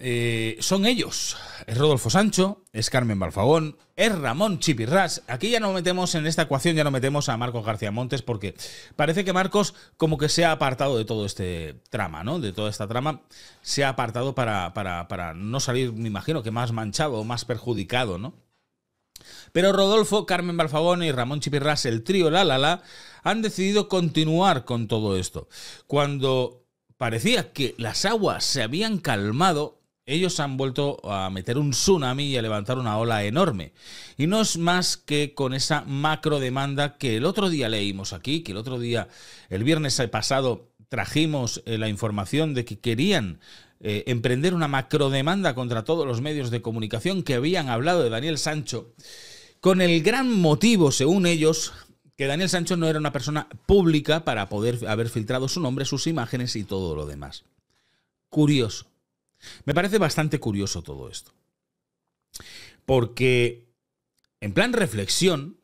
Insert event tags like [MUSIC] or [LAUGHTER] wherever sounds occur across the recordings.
Eh, son ellos. Es Rodolfo Sancho, es Carmen Balfagón, es Ramón Chipirras. Aquí ya no metemos en esta ecuación, ya no metemos a Marcos García Montes, porque parece que Marcos como que se ha apartado de todo este trama, ¿no? De toda esta trama, se ha apartado para, para, no salir, me imagino, que más manchado, más perjudicado, ¿no? Pero Rodolfo, Carmen Balfagón y Ramón Chipirras, el trío La La La, han decidido continuar con todo esto. Cuando parecía que las aguas se habían calmado, ellos han vuelto a meter un tsunami y a levantar una ola enorme. Y no es más que con esa macro demanda que el otro día leímos aquí, que el otro día, el viernes pasado, trajimos eh, la información de que querían eh, emprender una macrodemanda contra todos los medios de comunicación que habían hablado de Daniel Sancho, con el gran motivo, según ellos, que Daniel Sancho no era una persona pública para poder haber filtrado su nombre, sus imágenes y todo lo demás. Curioso me parece bastante curioso todo esto. Porque, en plan reflexión,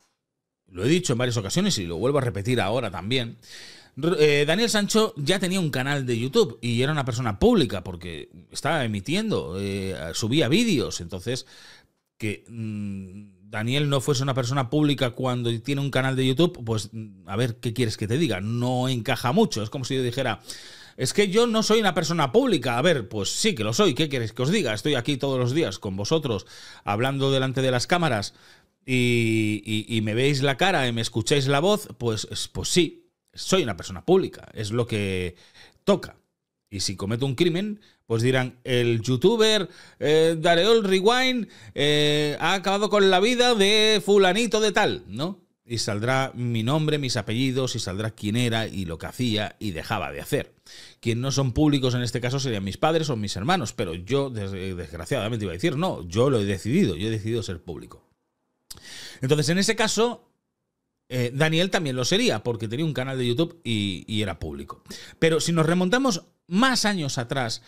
lo he dicho en varias ocasiones y lo vuelvo a repetir ahora también, eh, Daniel Sancho ya tenía un canal de YouTube y era una persona pública porque estaba emitiendo, eh, subía vídeos, entonces que mm, Daniel no fuese una persona pública cuando tiene un canal de YouTube, pues mm, a ver, ¿qué quieres que te diga? No encaja mucho, es como si yo dijera es que yo no soy una persona pública. A ver, pues sí que lo soy. ¿Qué queréis que os diga? Estoy aquí todos los días con vosotros, hablando delante de las cámaras y, me veis la cara y me escucháis la voz, pues, pues sí, soy una persona pública. Es lo que toca. Y si cometo un crimen, pues dirán, el youtuber eh, Dareol Rewind eh, ha acabado con la vida de fulanito de tal, ¿no? Y saldrá mi nombre, mis apellidos, y saldrá quién era y lo que hacía y dejaba de hacer. Quien no son públicos en este caso serían mis padres o mis hermanos, pero yo, desgraciadamente, iba a decir, no, yo lo he decidido, yo he decidido ser público. Entonces, en ese caso, eh, Daniel también lo sería, porque tenía un canal de YouTube y, y era público. Pero si nos remontamos más años atrás,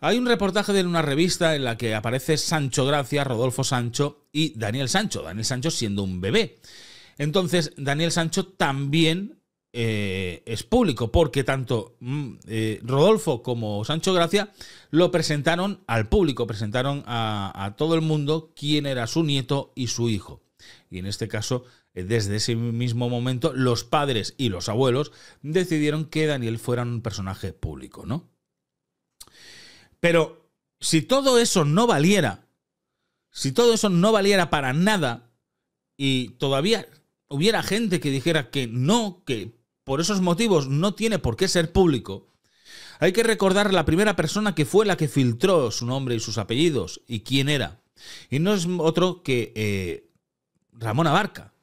hay un reportaje de una revista en la que aparece Sancho Gracia, Rodolfo Sancho y Daniel Sancho, Daniel Sancho siendo un bebé. Entonces, Daniel Sancho también eh, es público, porque tanto mm, eh, Rodolfo como Sancho Gracia lo presentaron al público, presentaron a, todo el mundo quién era su nieto y su hijo. Y en este caso, eh, desde ese mismo momento, los padres y los abuelos decidieron que Daniel fuera un personaje público, ¿no? Pero si todo eso no valiera, si todo eso no valiera para nada, y todavía hubiera gente que dijera que no, que por esos motivos no tiene por qué ser público, hay que recordar la primera persona que fue la que filtró su nombre y sus apellidos y quién era. Y no es otro que eh, Ramón Abarca,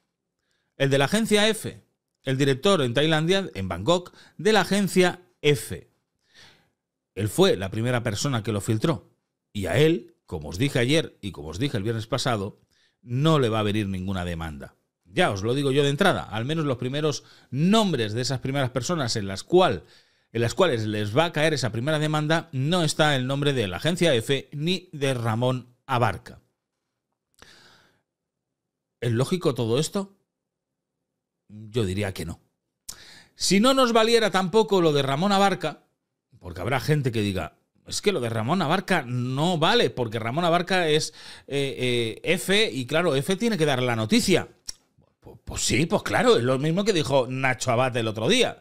el de la agencia F, el director en Tailandia, en Bangkok, de la agencia F. Él fue la primera persona que lo filtró. Y a él, como os dije ayer y como os dije el viernes pasado, no le va a venir ninguna demanda ya os lo digo yo de entrada, al menos los primeros nombres de esas primeras personas en las, cual, en las cuales les va a caer esa primera demanda, no está el nombre de la agencia F ni de Ramón Abarca. ¿Es lógico todo esto? Yo diría que no. Si no nos valiera tampoco lo de Ramón Abarca, porque habrá gente que diga, es que lo de Ramón Abarca no vale, porque Ramón Abarca es eh, eh, F y claro, F tiene que dar la noticia. Pues, pues, sí, pues claro, es lo mismo que dijo Nacho Abad el otro día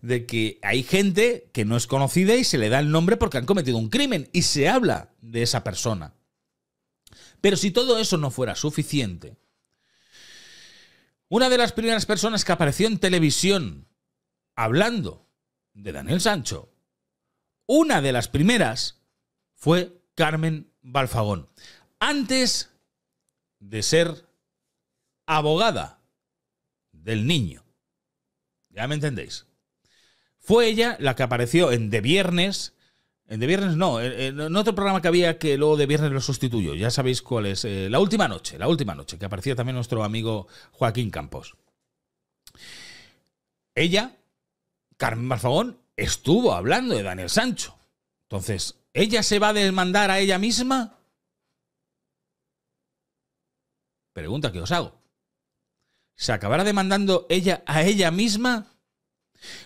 de que hay gente que no es conocida y se le da el nombre porque han cometido un crimen y se habla de esa persona. Pero si todo eso no fuera suficiente, una de las primeras personas que apareció en televisión hablando de Daniel Sancho, una de las primeras fue Carmen Balfagón. Antes de ser abogada del niño. Ya me entendéis. Fue ella la que apareció en De Viernes. En De Viernes no, en otro programa que había que luego De Viernes lo sustituyó. Ya sabéis cuál es. Eh, la última noche, la última noche, que aparecía también nuestro amigo Joaquín Campos. Ella, Carmen Barfagón, estuvo hablando de Daniel Sancho. Entonces, ¿ella se va a demandar a ella misma? Pregunta que os hago. ¿Se acabará demandando ella a ella misma?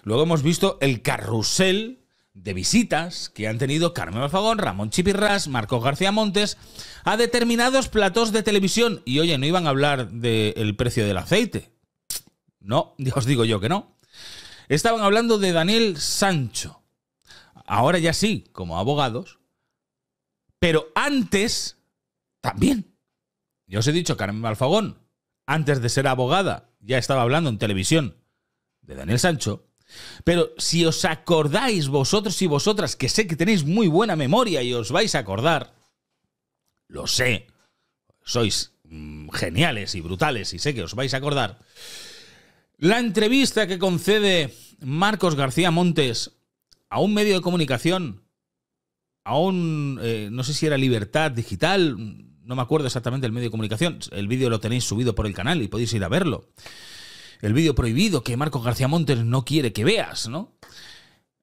Luego hemos visto el carrusel de visitas que han tenido Carmen Alfagón, Ramón Chipirras, Marcos García Montes a determinados platos de televisión. Y oye, no iban a hablar del precio del aceite. No, [LAUGHS] os digo yo que no. Estaban hablando de Daniel Sancho. Ahora ya sí, como abogados. Pero antes, también. Yo os he dicho, Carmen Alfagón antes de ser abogada, ya estaba hablando en televisión de Daniel Sancho. Pero si os acordáis vosotros y vosotras, que sé que tenéis muy buena memoria y os vais a acordar, lo sé, sois mm, geniales y brutales y sé que os vais a acordar, la entrevista que concede Marcos García Montes a un medio de comunicación, a un, eh, no sé si era Libertad Digital, no me acuerdo exactamente el medio de comunicación, el vídeo lo tenéis subido por el canal y podéis ir a verlo. El vídeo prohibido que Marcos García Montes no quiere que veas, ¿no?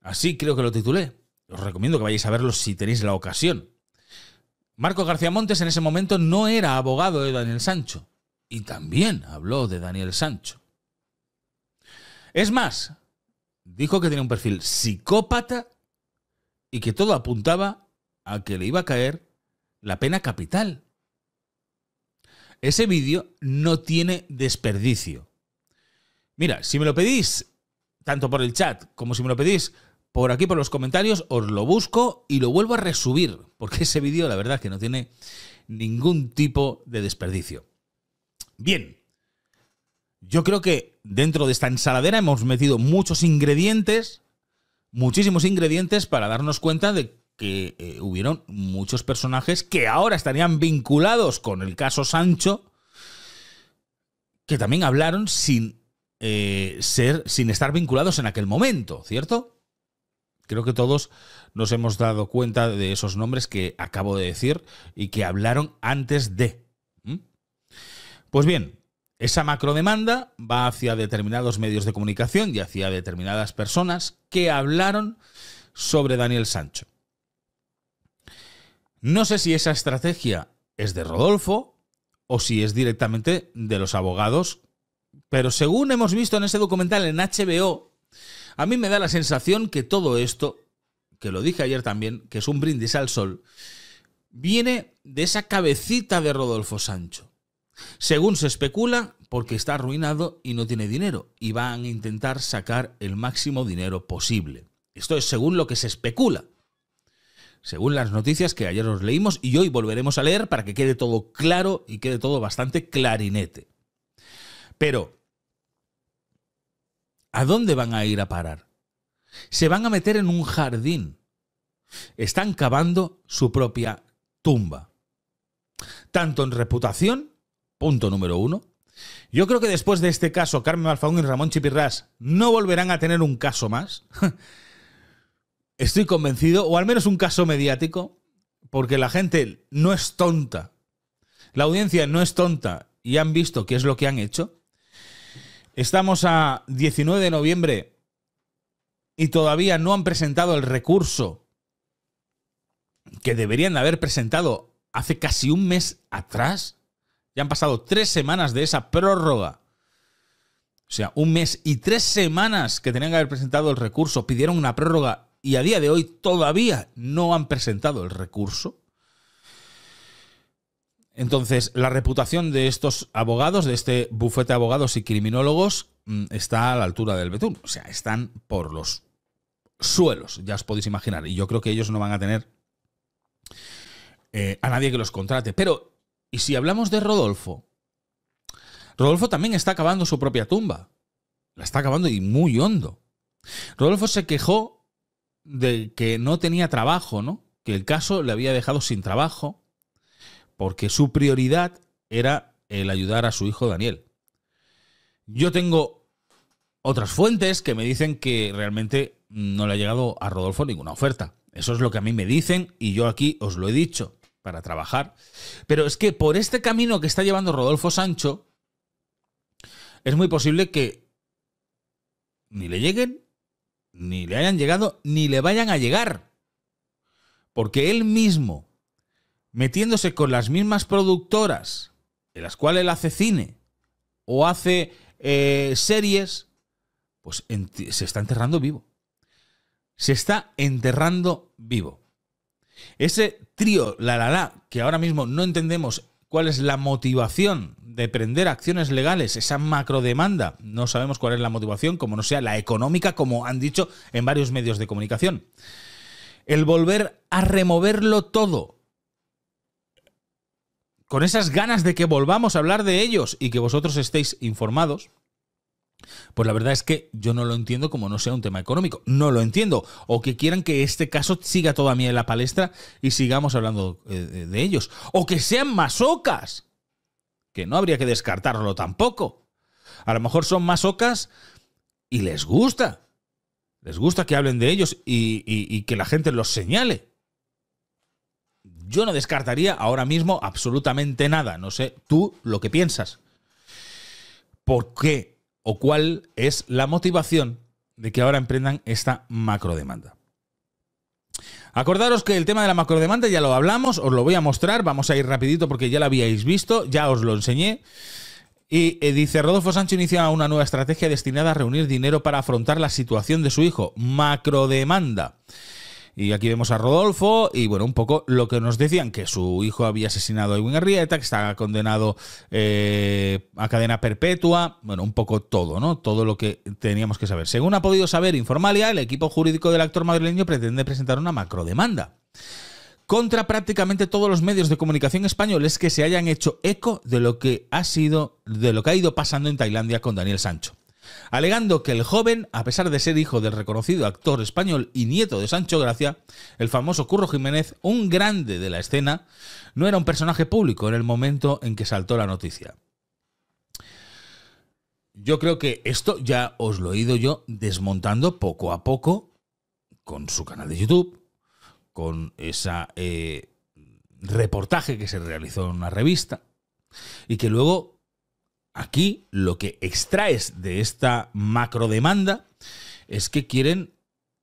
Así creo que lo titulé. Os recomiendo que vayáis a verlo si tenéis la ocasión. Marco García Montes en ese momento no era abogado de Daniel Sancho. Y también habló de Daniel Sancho. Es más, dijo que tenía un perfil psicópata y que todo apuntaba a que le iba a caer la pena capital. Ese vídeo no tiene desperdicio. Mira, si me lo pedís, tanto por el chat como si me lo pedís por aquí, por los comentarios, os lo busco y lo vuelvo a resubir, porque ese vídeo la verdad que no tiene ningún tipo de desperdicio. Bien, yo creo que dentro de esta ensaladera hemos metido muchos ingredientes, muchísimos ingredientes para darnos cuenta de que eh, hubieron muchos personajes que ahora estarían vinculados con el caso Sancho, que también hablaron sin eh, ser, sin estar vinculados en aquel momento, ¿cierto? Creo que todos nos hemos dado cuenta de esos nombres que acabo de decir y que hablaron antes de. Pues bien, esa macrodemanda va hacia determinados medios de comunicación y hacia determinadas personas que hablaron sobre Daniel Sancho. No sé si esa estrategia es de Rodolfo o si es directamente de los abogados, pero según hemos visto en ese documental en HBO, a mí me da la sensación que todo esto, que lo dije ayer también, que es un brindis al sol, viene de esa cabecita de Rodolfo Sancho. Según se especula, porque está arruinado y no tiene dinero, y van a intentar sacar el máximo dinero posible. Esto es según lo que se especula según las noticias que ayer os leímos y hoy volveremos a leer para que quede todo claro y quede todo bastante clarinete. Pero, ¿a dónde van a ir a parar? Se van a meter en un jardín. Están cavando su propia tumba. Tanto en reputación, punto número uno. Yo creo que después de este caso, Carmen Alfaún y Ramón Chipirras no volverán a tener un caso más. [LAUGHS] estoy convencido, o al menos un caso mediático, porque la gente no es tonta. La audiencia no es tonta y han visto qué es lo que han hecho. Estamos a 19 de noviembre y todavía no han presentado el recurso que deberían haber presentado hace casi un mes atrás. Ya han pasado tres semanas de esa prórroga. O sea, un mes y tres semanas que tenían que haber presentado el recurso. Pidieron una prórroga y a día de hoy todavía no han presentado el recurso. Entonces, la reputación de estos abogados, de este bufete de abogados y criminólogos, mm, está a la altura del betún. O sea, están por los suelos, ya os podéis imaginar. Y yo creo que ellos no van a tener eh, a nadie que los contrate. Pero, ¿y si hablamos de Rodolfo? Rodolfo también está acabando su propia tumba. La está acabando y muy hondo. Rodolfo se quejó de que no tenía trabajo, ¿no? Que el caso le había dejado sin trabajo porque su prioridad era el ayudar a su hijo Daniel. Yo tengo otras fuentes que me dicen que realmente no le ha llegado a Rodolfo ninguna oferta. Eso es lo que a mí me dicen y yo aquí os lo he dicho para trabajar. Pero es que por este camino que está llevando Rodolfo Sancho, es muy posible que ni le lleguen ni le hayan llegado, ni le vayan a llegar. Porque él mismo, metiéndose con las mismas productoras en las cuales él hace cine o hace eh, series, pues se está enterrando vivo. Se está enterrando vivo. Ese trío, la la la, que ahora mismo no entendemos cuál es la motivación de prender acciones legales, esa macrodemanda. No sabemos cuál es la motivación, como no sea la económica, como han dicho en varios medios de comunicación. El volver a removerlo todo. Con esas ganas de que volvamos a hablar de ellos y que vosotros estéis informados, pues la verdad es que yo no lo entiendo como no sea un tema económico. No lo entiendo. O que quieran que este caso siga todavía en la palestra y sigamos hablando eh, de ellos. O que sean masocas. Que no habría que descartarlo tampoco. A lo mejor son masocas y les gusta. Les gusta que hablen de ellos y, y que la gente los señale yo no descartaría ahora mismo absolutamente nada. No sé tú lo que piensas. qué? o cuál es la motivación de que ahora emprendan esta macrodemanda. Acordaros que el tema de la macrodemanda ya lo hablamos, os lo voy a mostrar, vamos a ir rapidito porque ya lo habíais visto, ya os lo enseñé. Y eh, dice, Rodolfo Sancho inicia una nueva estrategia destinada a reunir dinero para afrontar la situación de su hijo, macrodemanda. Y aquí vemos a Rodolfo y bueno, un poco lo que nos decían, que su hijo había asesinado a Edwin Arrieta, que estaba condenado eh, a cadena perpetua, bueno, un poco todo, ¿no? Todo lo que teníamos que saber. Según ha podido saber Informalia, el equipo jurídico del actor madrileño pretende presentar una macrodemanda contra prácticamente todos los medios de comunicación españoles que se hayan hecho eco de lo que ha sido, de lo que ha ido pasando en Tailandia con Daniel Sancho alegando que el joven, a pesar de ser hijo del reconocido actor español y nieto de Sancho Gracia, el famoso Curro Jiménez, un grande de la escena, no era un personaje público en el momento en que saltó la noticia. Yo creo que esto ya os lo he ido yo desmontando poco a poco con su canal de YouTube, con ese eh, reportaje que se realizó en una revista y que luego aquí lo que extraes de esta macrodemanda es que quieren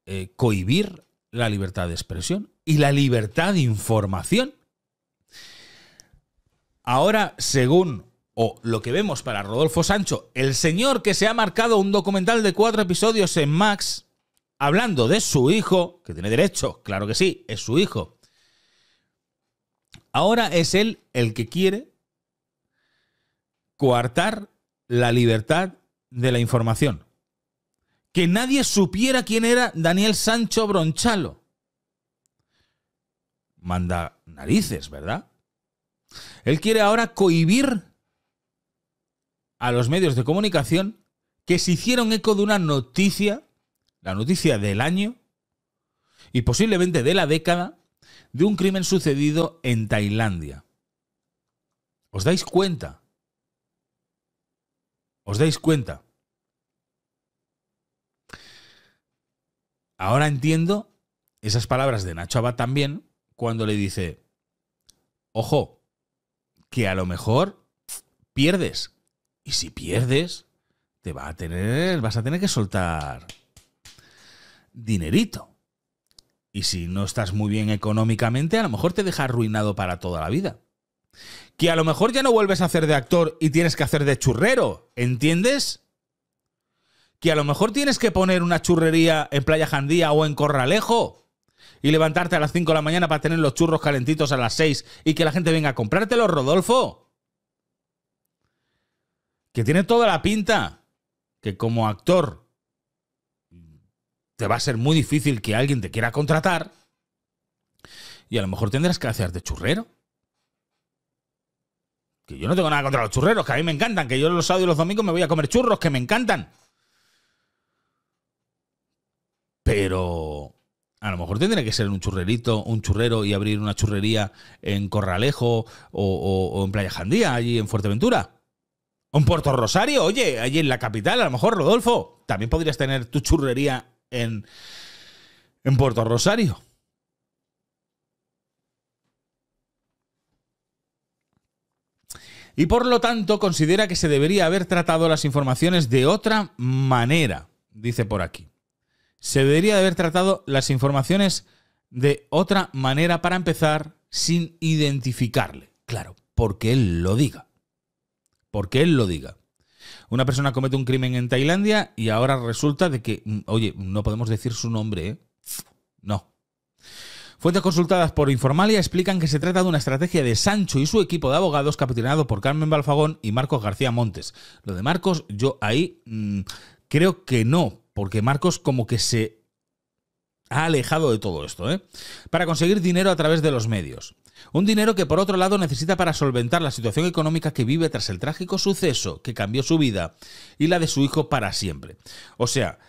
eh, cohibir la libertad de expresión y la libertad de información. Ahora, según o lo que vemos para Rodolfo Sancho, el señor que se ha marcado un documental de cuatro episodios en Max, hablando de su hijo, que tiene derecho, claro que sí, es su hijo. Ahora es él el que quiere coartar la libertad de la información. Que nadie supiera quién era Daniel Sancho Bronchalo. Manda narices, ¿verdad? Él quiere ahora cohibir a los medios de comunicación que se hicieron eco de una noticia, la noticia del año y posiblemente de la década, de un crimen sucedido en Tailandia. ¿Os dais cuenta? ¿Os dais cuenta? Ahora entiendo esas palabras de Nacho Abad también cuando le dice, ojo, que a lo mejor pierdes. Y si pierdes, te va a tener, vas a tener que soltar dinerito. Y si no estás muy bien económicamente, a lo mejor te deja arruinado para toda la vida que a lo mejor ya no vuelves a hacer de actor y tienes que hacer de churrero, ¿entiendes? Que a lo mejor tienes que poner una churrería en Playa Jandía o en Corralejo y levantarte a las 5 de la mañana para tener los churros calentitos a las 6 y que la gente venga a comprártelos, Rodolfo. Que tiene toda la pinta que como actor te va a ser muy difícil que alguien te quiera contratar y a lo mejor tendrás que hacer de churrero. Que yo no tengo nada contra los churreros, que a mí me encantan, que yo los sábados y los domingos me voy a comer churros, que me encantan. Pero a lo mejor tendría que ser un churrerito, un churrero y abrir una churrería en Corralejo o, en Playa Jandía, allí en Fuerteventura. O en Puerto Rosario, oye, allí en la capital, a lo mejor, Rodolfo. También podrías tener tu churrería en, en Puerto Rosario. y por lo tanto considera que se debería haber tratado las informaciones de otra manera, dice por aquí. Se debería haber tratado las informaciones de otra manera para empezar sin identificarle. Claro, porque él lo diga. Porque él lo diga. Una persona comete un crimen en Tailandia y ahora resulta de que, mm, oye, no podemos decir su nombre, ¿eh? No, Fuentes consultadas por Informalia explican que se trata de una estrategia de Sancho y su equipo de abogados capitaneado por Carmen Balfagón y Marcos García Montes. Lo de Marcos, yo ahí mm, creo que no, porque Marcos como que se ha alejado de todo esto, ¿eh? para conseguir dinero a través de los medios. Un dinero que por otro lado necesita para solventar la situación económica que vive tras el trágico suceso que cambió su vida y la de su hijo para siempre. O sea,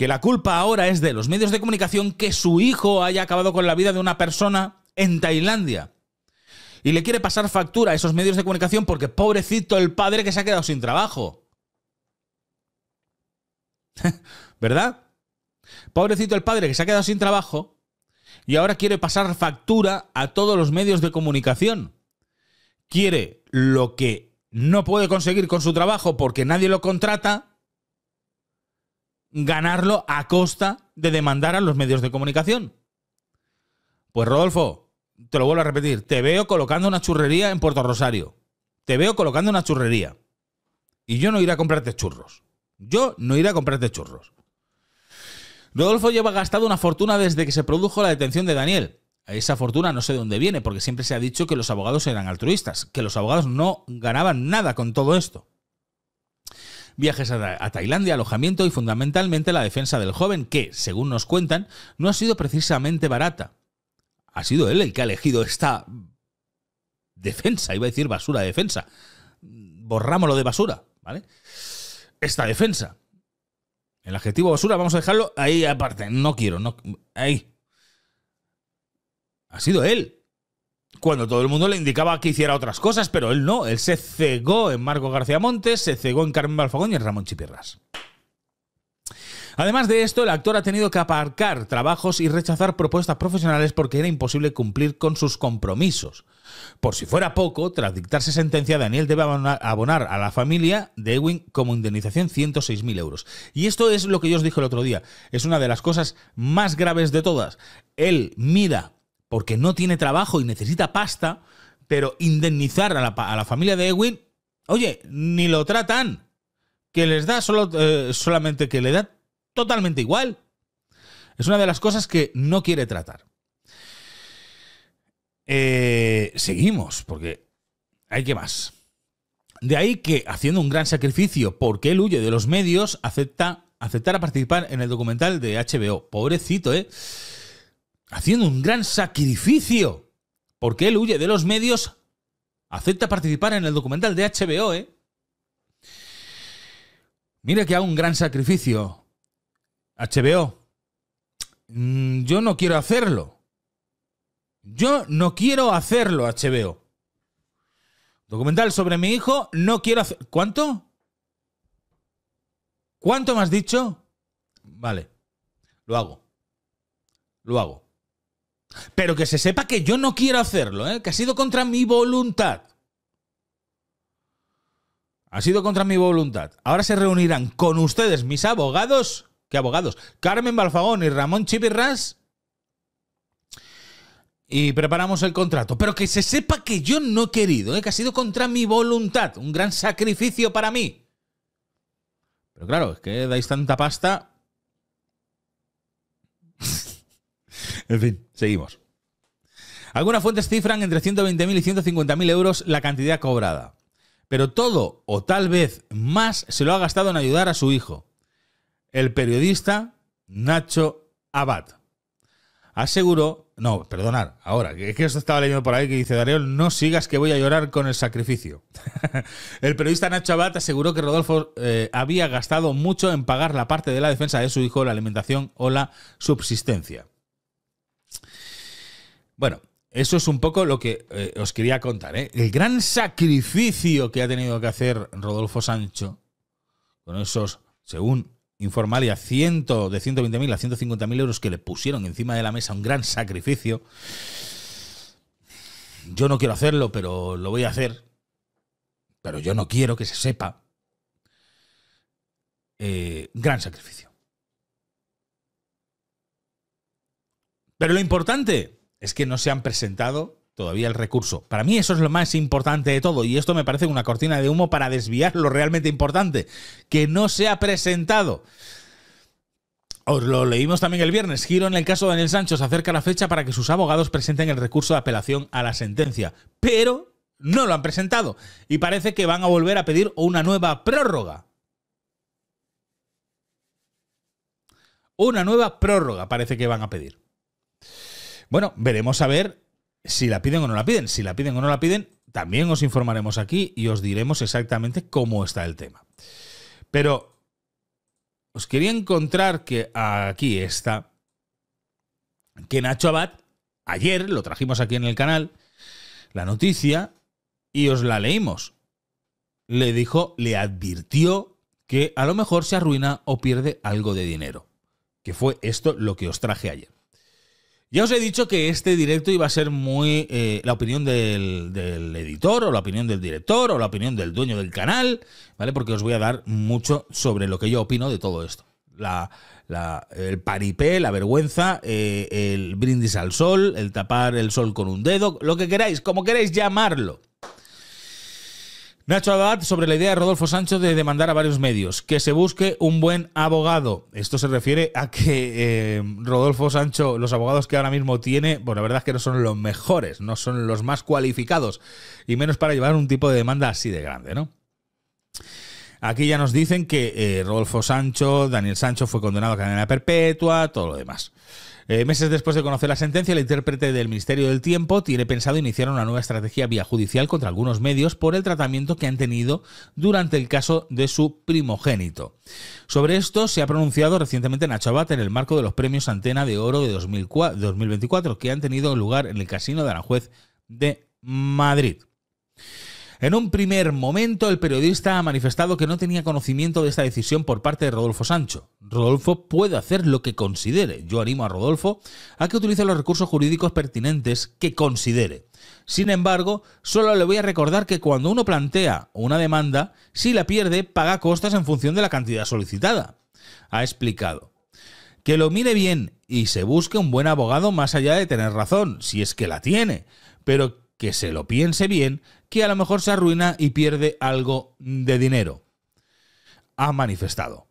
que la culpa ahora es de los medios de comunicación que su hijo haya acabado con la vida de una persona en Tailandia. Y le quiere pasar factura a esos medios de comunicación porque pobrecito el padre que se ha quedado sin trabajo. [LAUGHS] ¿Verdad? Pobrecito el padre que se ha quedado sin trabajo y ahora quiere pasar factura a todos los medios de comunicación. Quiere lo que no puede conseguir con su trabajo porque nadie lo contrata ganarlo a costa de demandar a los medios de comunicación. Pues Rodolfo, te lo vuelvo a repetir, te veo colocando una churrería en Puerto Rosario. Te veo colocando una churrería. Y yo no iré a comprarte churros. Yo no iré a comprarte churros. Rodolfo lleva gastado una fortuna desde que se produjo la detención de Daniel. Esa fortuna no sé de dónde viene, porque siempre se ha dicho que los abogados eran altruistas, que los abogados no ganaban nada con todo esto viajes a, Tailandia, alojamiento y fundamentalmente la defensa del joven, que, según nos cuentan, no ha sido precisamente barata. Ha sido él el que ha elegido esta defensa, iba a decir basura defensa. Borrámoslo de basura, ¿vale? Esta defensa. El adjetivo basura vamos a dejarlo ahí aparte. No quiero, no. Ahí. Ha sido él cuando todo el mundo le indicaba que hiciera otras cosas, pero él no. Él se cegó en Marco García Montes, se cegó en Carmen Balfagón y en Ramón Chipirras. Además de esto, el actor ha tenido que aparcar trabajos y rechazar propuestas profesionales porque era imposible cumplir con sus compromisos. Por si fuera poco, tras dictarse sentencia, Daniel debe abonar a la familia de Ewing como indemnización 106.000 euros. Y esto es lo que yo os dije el otro día. Es una de las cosas más graves de todas. Él mira porque no tiene trabajo y necesita pasta, pero indemnizar a la, familia de Ewin, oye, ni lo tratan, que les da solo, eh, solamente, que le da totalmente igual. Es una de las cosas que no quiere tratar. Eh, seguimos, porque hay que más. De ahí que, haciendo un gran sacrificio porque él huye de los medios, acepta aceptar a participar en el documental de HBO. Pobrecito, ¿eh? haciendo un gran sacrificio, porque él huye de los medios, acepta participar en el documental de HBO, ¿eh? Mira que hago un gran sacrificio. HBO, mm, yo no quiero hacerlo. Yo no quiero hacerlo, HBO. Documental sobre mi hijo, no quiero hacer... ¿Cuánto? ¿Cuánto me has dicho? Vale, lo hago. Lo hago. Pero que se sepa que yo no quiero hacerlo, ¿eh? que ha sido contra mi voluntad. Ha sido contra mi voluntad. Ahora se reunirán con ustedes, mis abogados. ¿Qué abogados? Carmen Balfagón y Ramón Chipirras. Y preparamos el contrato. Pero que se sepa que yo no he querido, ¿eh? que ha sido contra mi voluntad. Un gran sacrificio para mí. Pero claro, es que dais tanta pasta. [LAUGHS] En fin, seguimos. Algunas fuentes cifran entre 120.000 y 150.000 euros la cantidad cobrada. Pero todo, o tal vez más, se lo ha gastado en ayudar a su hijo, el periodista Nacho Abad. Aseguró, no, perdonar. ahora, que esto estaba leyendo por ahí que dice Darío, no sigas que voy a llorar con el sacrificio. [LAUGHS] el periodista Nacho Abad aseguró que Rodolfo eh, había gastado mucho en pagar la parte de la defensa de su hijo, la alimentación o la subsistencia. Bueno, eso es un poco lo que eh, os quería contar. ¿eh? El gran sacrificio que ha tenido que hacer Rodolfo Sancho con esos, según Informalia, ciento, de 120.000 a 150.000 euros que le pusieron encima de la mesa, un gran sacrificio. Yo no quiero hacerlo, pero lo voy a hacer. Pero yo no quiero que se sepa. Eh, gran sacrificio. Pero lo importante es que no se han presentado todavía el recurso. Para mí eso es lo más importante de todo y esto me parece una cortina de humo para desviar lo realmente importante, que no se ha presentado. Os lo leímos también el viernes. Giro en el caso de Daniel Sánchez se acerca la fecha para que sus abogados presenten el recurso de apelación a la sentencia, pero no lo han presentado y parece que van a volver a pedir una nueva prórroga. Una nueva prórroga parece que van a pedir. Bueno, veremos a ver si la piden o no la piden. Si la piden o no la piden, también os informaremos aquí y os diremos exactamente cómo está el tema. Pero os quería encontrar que aquí está, que Nacho Abad, ayer lo trajimos aquí en el canal, la noticia, y os la leímos. Le dijo, le advirtió que a lo mejor se arruina o pierde algo de dinero. Que fue esto lo que os traje ayer. Ya os he dicho que este directo iba a ser muy eh, la opinión del, editor o la opinión del director o la opinión del dueño del canal, ¿vale? Porque os voy a dar mucho sobre lo que yo opino de todo esto. La, el paripé, la vergüenza, eh, el brindis al sol, el tapar el sol con un dedo, lo que queráis, como queráis llamarlo. Nacho Abad sobre la idea de Rodolfo Sancho de demandar a varios medios, que se busque un buen abogado. Esto se refiere a que eh, Rodolfo Sancho, los abogados que ahora mismo tiene, bueno, la verdad es que no son los mejores, no son los más cualificados, y menos para llevar un tipo de demanda así de grande, ¿no? Aquí ya nos dicen que eh, Rodolfo Sancho, Daniel Sancho fue condenado a cadena perpetua, todo lo demás. Eh, meses después de conocer la sentencia, el intérprete del Ministerio del Tiempo tiene pensado iniciar una nueva estrategia vía judicial contra algunos medios por el tratamiento que han tenido durante el caso de su primogénito. Sobre esto se ha pronunciado recientemente Nacho Abad en el marco de los premios Antena de Oro de 2024 que han tenido lugar en el Casino de Aranjuez de Madrid. En un primer momento, el periodista ha manifestado que no tenía conocimiento de esta decisión por parte de Rodolfo Sancho. Rodolfo puede hacer lo que considere. Yo animo a Rodolfo a que utilice los recursos jurídicos pertinentes que considere. Sin embargo, solo le voy a recordar que cuando uno plantea una demanda, si la pierde, paga costas en función de la cantidad solicitada. Ha explicado. Que lo mire bien y se busque un buen abogado más allá de tener razón, si es que la tiene, pero que se lo piense bien que a lo mejor se arruina y pierde algo de dinero. Ha manifestado.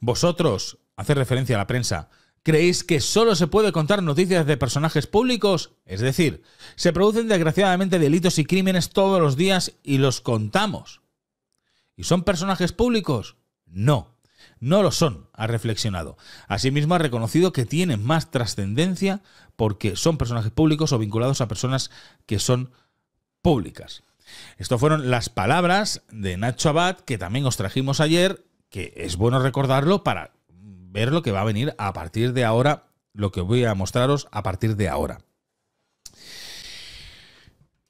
Vosotros, hace referencia a la prensa, ¿Creéis que solo se puede contar noticias de personajes públicos? Es decir, se producen desgraciadamente delitos y crímenes todos los días y los contamos. ¿Y son personajes públicos? No, no lo son, ha reflexionado. Asimismo, ha reconocido que tienen más trascendencia porque son personajes públicos o vinculados a personas que son públicas. Estas fueron las palabras de Nacho Abad, que también os trajimos ayer, que es bueno recordarlo para ver lo que va a venir a partir de ahora, lo que voy a mostraros a partir de ahora.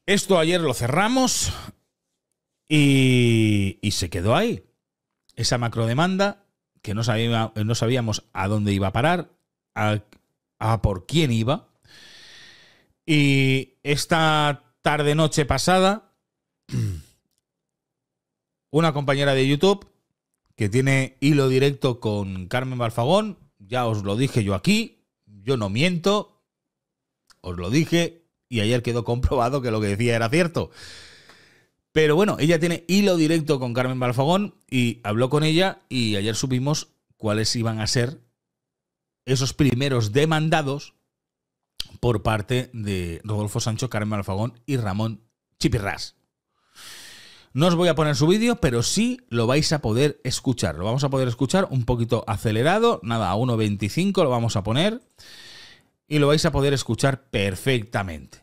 Esto ayer lo cerramos y, se quedó ahí. Esa macrodemanda que no, no sabíamos a dónde iba a parar, a, a por quién iba. Y esta tarde-noche pasada, una compañera de YouTube que tiene hilo directo con Carmen Balfagón, ya os lo dije yo aquí, yo no miento, os lo dije y ayer quedó comprobado que lo que decía era cierto. Pero bueno, ella tiene hilo directo con Carmen Balfagón y habló con ella y ayer supimos cuáles iban a ser esos primeros demandados por parte de Rodolfo Sancho, Carmen Alfagón y Ramón Chipirras. No os voy a poner su vídeo, pero sí lo vais a poder escuchar. Lo vamos a poder escuchar un poquito acelerado, nada, a 1.25 lo vamos a poner y lo vais a poder escuchar perfectamente.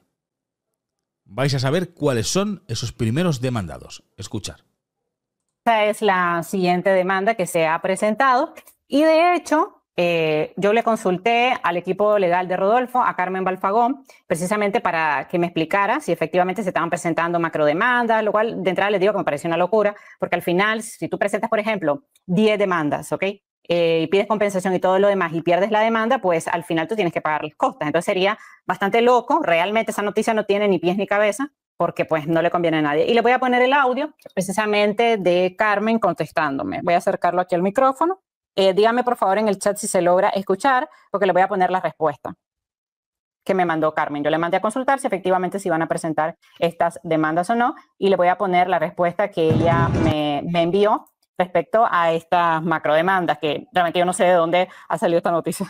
Vais a saber cuáles son esos primeros demandados. Escuchar. Esta es la siguiente demanda que se ha presentado y de hecho eh, yo le consulté al equipo legal de Rodolfo, a Carmen Balfagón, precisamente para que me explicara si efectivamente se estaban presentando macrodemandas, lo cual de entrada les digo que me pareció una locura, porque al final, si tú presentas, por ejemplo, 10 demandas, ¿ok? Eh, y pides compensación y todo lo demás y pierdes la demanda, pues al final tú tienes que pagar las costas. Entonces sería bastante loco, realmente esa noticia no tiene ni pies ni cabeza, porque pues no le conviene a nadie. Y le voy a poner el audio precisamente de Carmen contestándome. Voy a acercarlo aquí al micrófono. Eh, dígame por favor en el chat si se logra escuchar, porque le voy a poner la respuesta que me mandó Carmen. Yo le mandé a consultar si efectivamente se iban a presentar estas demandas o no, y le voy a poner la respuesta que ella me, me envió respecto a estas macrodemandas, que realmente yo no sé de dónde ha salido esta noticia.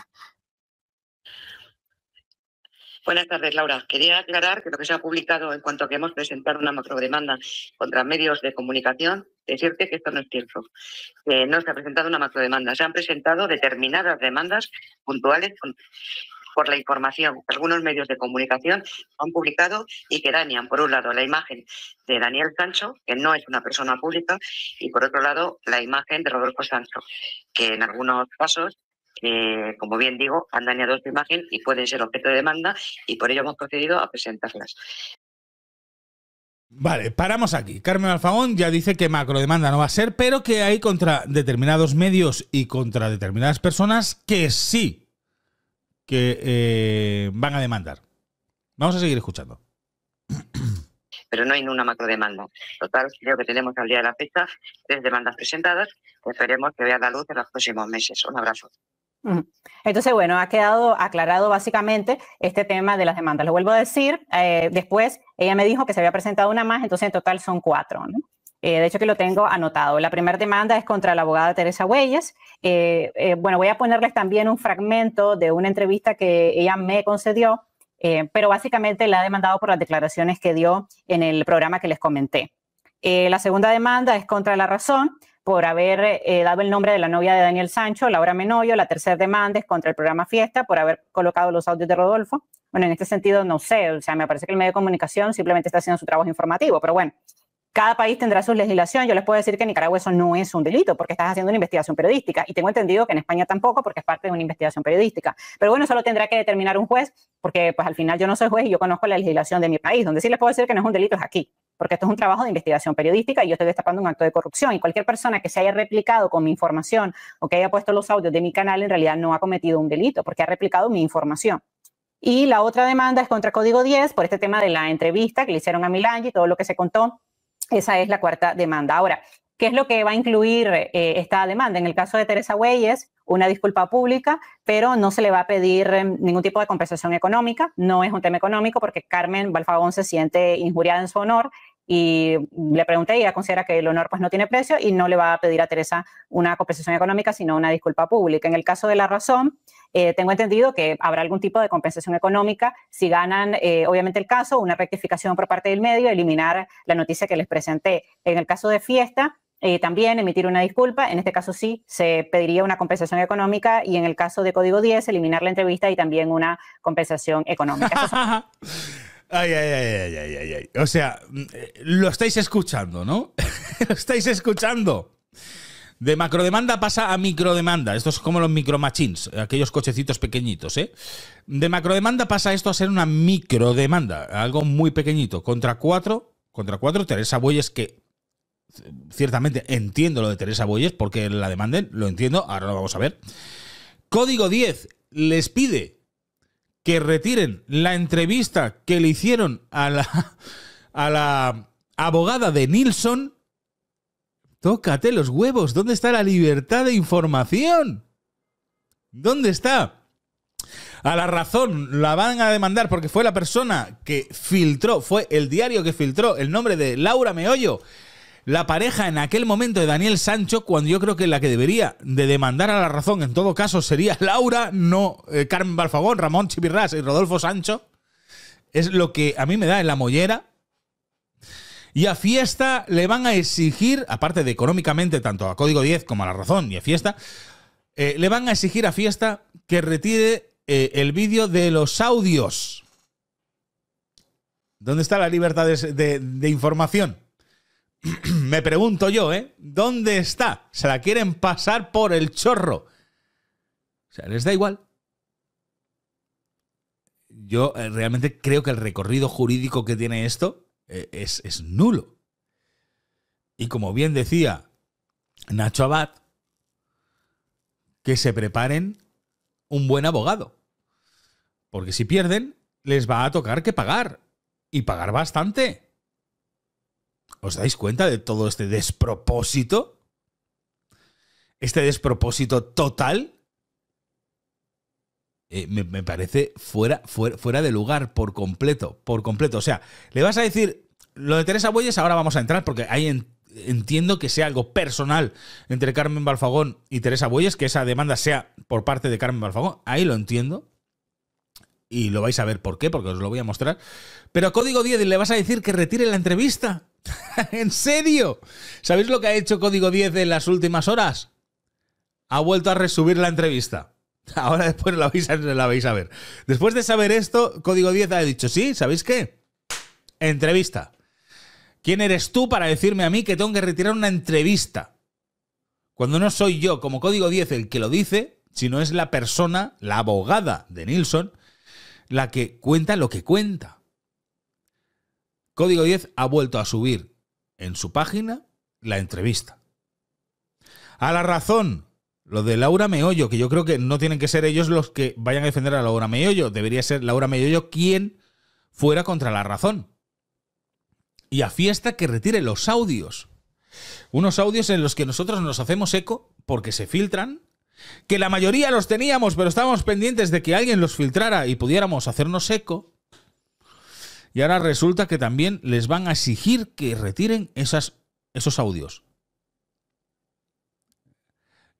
Buenas tardes, Laura. Quería aclarar que lo que se ha publicado en cuanto a que hemos presentado una macrodemanda contra medios de comunicación, decirte que esto no es cierto. no se ha presentado una macrodemanda, se han presentado determinadas demandas puntuales por la información que algunos medios de comunicación han publicado y que dañan, por un lado, la imagen de Daniel Sancho, que no es una persona pública, y por otro lado, la imagen de Rodolfo Sancho, que en algunos casos que, como bien digo, han dañado su imagen y pueden ser objeto de demanda y por ello hemos procedido a presentarlas. Vale, paramos aquí. Carmen Alfagón ya dice que macrodemanda no va a ser, pero que hay contra determinados medios y contra determinadas personas que sí que eh, van a demandar. Vamos a seguir escuchando. [CLEARS THROAT] Pero no hay ninguna macrodemanda. Total, creo que tenemos al día de la fecha tres demandas presentadas. Esperemos que vea la luz en los próximos meses. Un abrazo. Entonces, bueno, ha quedado aclarado básicamente este tema de las demandas. Lo vuelvo a decir, eh, después ella me dijo que se había presentado una más, entonces en total son cuatro. Eh, de hecho, que lo tengo anotado. La primera demanda es contra la abogada Teresa Huelles. Eh, bueno, voy a ponerles también un fragmento de una entrevista que ella me concedió, pero básicamente la ha demandado por las declaraciones que dio en el programa que les comenté. la segunda demanda es contra la razón por haber eh, dado el nombre de la novia de Daniel Sancho, Laura Menoyo, la tercera demanda es contra el programa Fiesta por haber colocado los audios de Rodolfo. Bueno, en este sentido no sé, o sea, me parece que el medio de comunicación simplemente está haciendo su trabajo informativo, pero bueno, cada país tendrá su legislación. Yo les puedo decir que en Nicaragua eso no es un delito porque estás haciendo una investigación periodística y tengo entendido que en España tampoco porque es parte de una investigación periodística. Pero bueno, solo tendrá que determinar un juez porque pues al final yo no soy juez y yo conozco la legislación de mi país, donde sí les puedo decir que no es un delito es aquí porque esto es un trabajo de investigación periodística y yo estoy destapando un acto de corrupción y cualquier persona que se haya replicado con mi información o que haya puesto los audios de mi canal en realidad no ha cometido un delito porque ha replicado mi información. Y la otra demanda es contra Código 10 por este tema de la entrevista que le hicieron a y todo lo que se contó. Esa es la cuarta demanda. Ahora, ¿qué es lo que va a incluir eh, esta demanda? En el caso de Teresa Weyes una disculpa pública, pero no se le va a pedir em, ningún tipo de compensación económica, no es un tema económico porque Carmen Balfagón se siente injuriada en su honor y le pregunté y ella considera que el honor pues no tiene precio y no le va a pedir a Teresa una compensación económica, sino una disculpa pública. En el caso de la razón, eh, tengo entendido que habrá algún tipo de compensación económica si ganan, eh, obviamente, el caso, una rectificación por parte del medio, eliminar la noticia que les presenté. En el caso de fiesta, eh, también emitir una disculpa. En este caso sí, se pediría una compensación económica y en el caso de Código 10, eliminar la entrevista y también una compensación económica. [LAUGHS] Ay, ay, ay, ay, ay, ay. O sea, mm, eh, lo estáis escuchando, ¿no? [LAUGHS] lo estáis escuchando. De macrodemanda pasa a microdemanda. Esto es como los micromachines, aquellos cochecitos pequeñitos, ¿eh? De macrodemanda pasa esto a ser una microdemanda, algo muy pequeñito. Contra cuatro, contra cuatro, Teresa Bueyes que ciertamente entiendo lo de Teresa Boyes porque la demanden, lo entiendo, ahora lo vamos a ver. Código 10 les pide que retiren la entrevista que le hicieron a la, a la abogada de Nilsson. Tócate los huevos, ¿dónde está la libertad de información? ¿Dónde está? A la razón la van a demandar porque fue la persona que filtró, fue el diario que filtró el nombre de Laura Meollo la pareja en aquel momento de Daniel Sancho, cuando yo creo que la que debería de demandar a la razón en todo caso sería [LAUGHS] Laura, no eh, Carmen Balfagón, Ramón Chibirras y Rodolfo Sancho, es lo que a mí me da en la mollera. Y a Fiesta le van a exigir, aparte de económicamente, tanto a Código 10 como a La Razón y a Fiesta, eh, le van a exigir a Fiesta que retire eh, el vídeo de los audios. ¿Dónde está la libertad de información? [CLEARS THROAT] me pregunto yo, ¿eh? ¿Dónde está? Se la quieren pasar por el chorro. O sea, les da igual. Yo eh, realmente creo que el recorrido jurídico que tiene esto eh, es, es nulo. Y como bien decía Nacho Abad, que se preparen un buen abogado. Porque si pierden, les va a tocar que pagar. Y pagar bastante. ¿Os dais cuenta de todo este despropósito? Este despropósito total. Eh, me, parece fuera, fuera, de lugar por completo, por completo. O sea, le vas a decir, lo de Teresa Bueyes ahora vamos a entrar porque ahí entiendo que sea algo personal entre Carmen Balfagón y Teresa Bueyes, que esa demanda sea por parte de Carmen Balfagón, ahí lo entiendo. Y lo vais a ver por qué, porque os lo voy a mostrar. Pero Código 10 le vas a decir que retire la entrevista. [LAUGHS] ¿En serio? ¿Sabéis lo que ha hecho Código 10 en las últimas horas? Ha vuelto a resubir la entrevista. [LAUGHS] Ahora después la vais, a, la vais a ver. Después de saber esto, Código 10 ha dicho, sí, ¿sabéis qué? Entrevista. ¿Quién eres tú para decirme a mí que tengo que retirar una entrevista? Cuando no soy yo, como Código 10, el que lo dice, sino es la persona, la abogada de Nilsson, la que cuenta lo que cuenta. Código 10 ha vuelto a subir en su página la entrevista. A la razón, lo de Laura Meollo, que yo creo que no tienen que ser ellos los que vayan a defender a Laura Meollo, debería ser Laura Meollo quien fuera contra la razón. Y a Fiesta que retire los audios. Unos audios en los que nosotros nos hacemos eco porque se filtran, que la mayoría los teníamos, pero estábamos pendientes de que alguien los filtrara y pudiéramos hacernos eco y ahora resulta que también les van a exigir que retiren esos audios.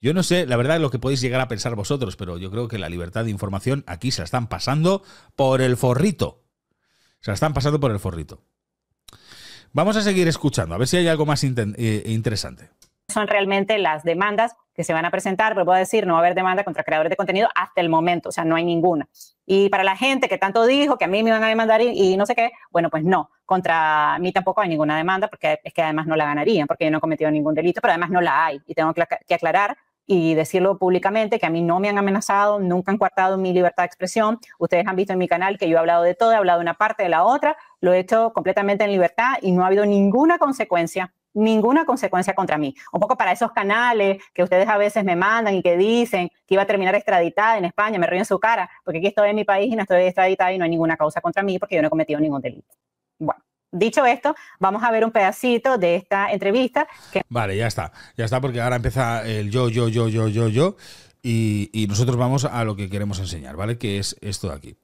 Yo no sé, la verdad, lo que podéis llegar a pensar vosotros, pero yo creo que la libertad de información aquí se la están pasando por el forrito. Se la están pasando por el forrito. Vamos a seguir escuchando, a ver si hay algo más eh, interesante son realmente las demandas que se van a presentar, pero a decir, no va a haber demanda contra creadores de contenido hasta el momento, o sea, no hay ninguna. Y para la gente que tanto dijo que a mí me iban a demandar y, no sé qué, bueno, pues no, contra mí tampoco hay ninguna demanda, porque es que además no la ganarían, porque yo no he cometido ningún delito, pero además no la hay. Y tengo que aclarar y decirlo públicamente, que a mí no me han amenazado, nunca han coartado mi libertad de expresión. Ustedes han visto en mi canal que yo he hablado de todo, he hablado de una parte, de la otra, lo he hecho completamente en libertad y no ha habido ninguna consecuencia ninguna consecuencia contra mí. Un poco para esos canales que ustedes a veces me mandan y que dicen que iba a terminar extraditada en España, me río en su cara, porque aquí estoy en mi país y no estoy extraditada y no hay ninguna causa contra mí porque yo no he cometido ningún delito. Bueno. Dicho esto, vamos a ver un pedacito de esta entrevista. Que... Vale, ya está. Ya está porque ahora empieza el yo, yo, yo, yo, yo, yo. Y, nosotros vamos a lo que queremos enseñar, ¿vale? Que es esto de aquí.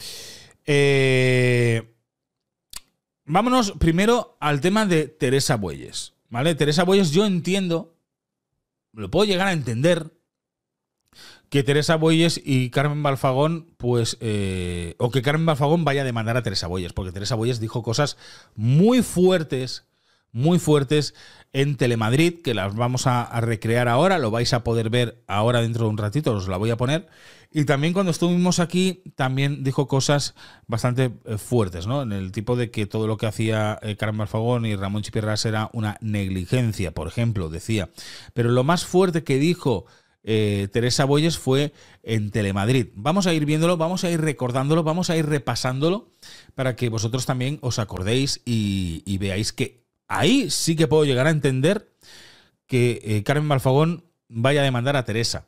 Eh, vámonos primero al tema de Teresa Bueyes. ¿Vale? Teresa Boyes, yo entiendo, lo puedo llegar a entender, que Teresa Boyes y Carmen Balfagón, pues, eh, o que Carmen Balfagón vaya a demandar a Teresa Boyes, porque Teresa Boyes dijo cosas muy fuertes muy fuertes en Telemadrid, que las vamos a, recrear ahora, lo vais a poder ver ahora dentro de un ratito, os la voy a poner. Y también cuando estuvimos aquí, también dijo cosas bastante eh, fuertes, ¿no? En el tipo de que todo lo que hacía eh, Carmen Fagón y Ramón Chipierras era una negligencia, por ejemplo, decía. Pero lo más fuerte que dijo eh, Teresa Boyes fue en Telemadrid. Vamos a ir viéndolo, vamos a ir recordándolo, vamos a ir repasándolo para que vosotros también os acordéis y veáis que ahí sí que puedo llegar a entender que eh, Carmen Balfagón vaya a demandar a Teresa.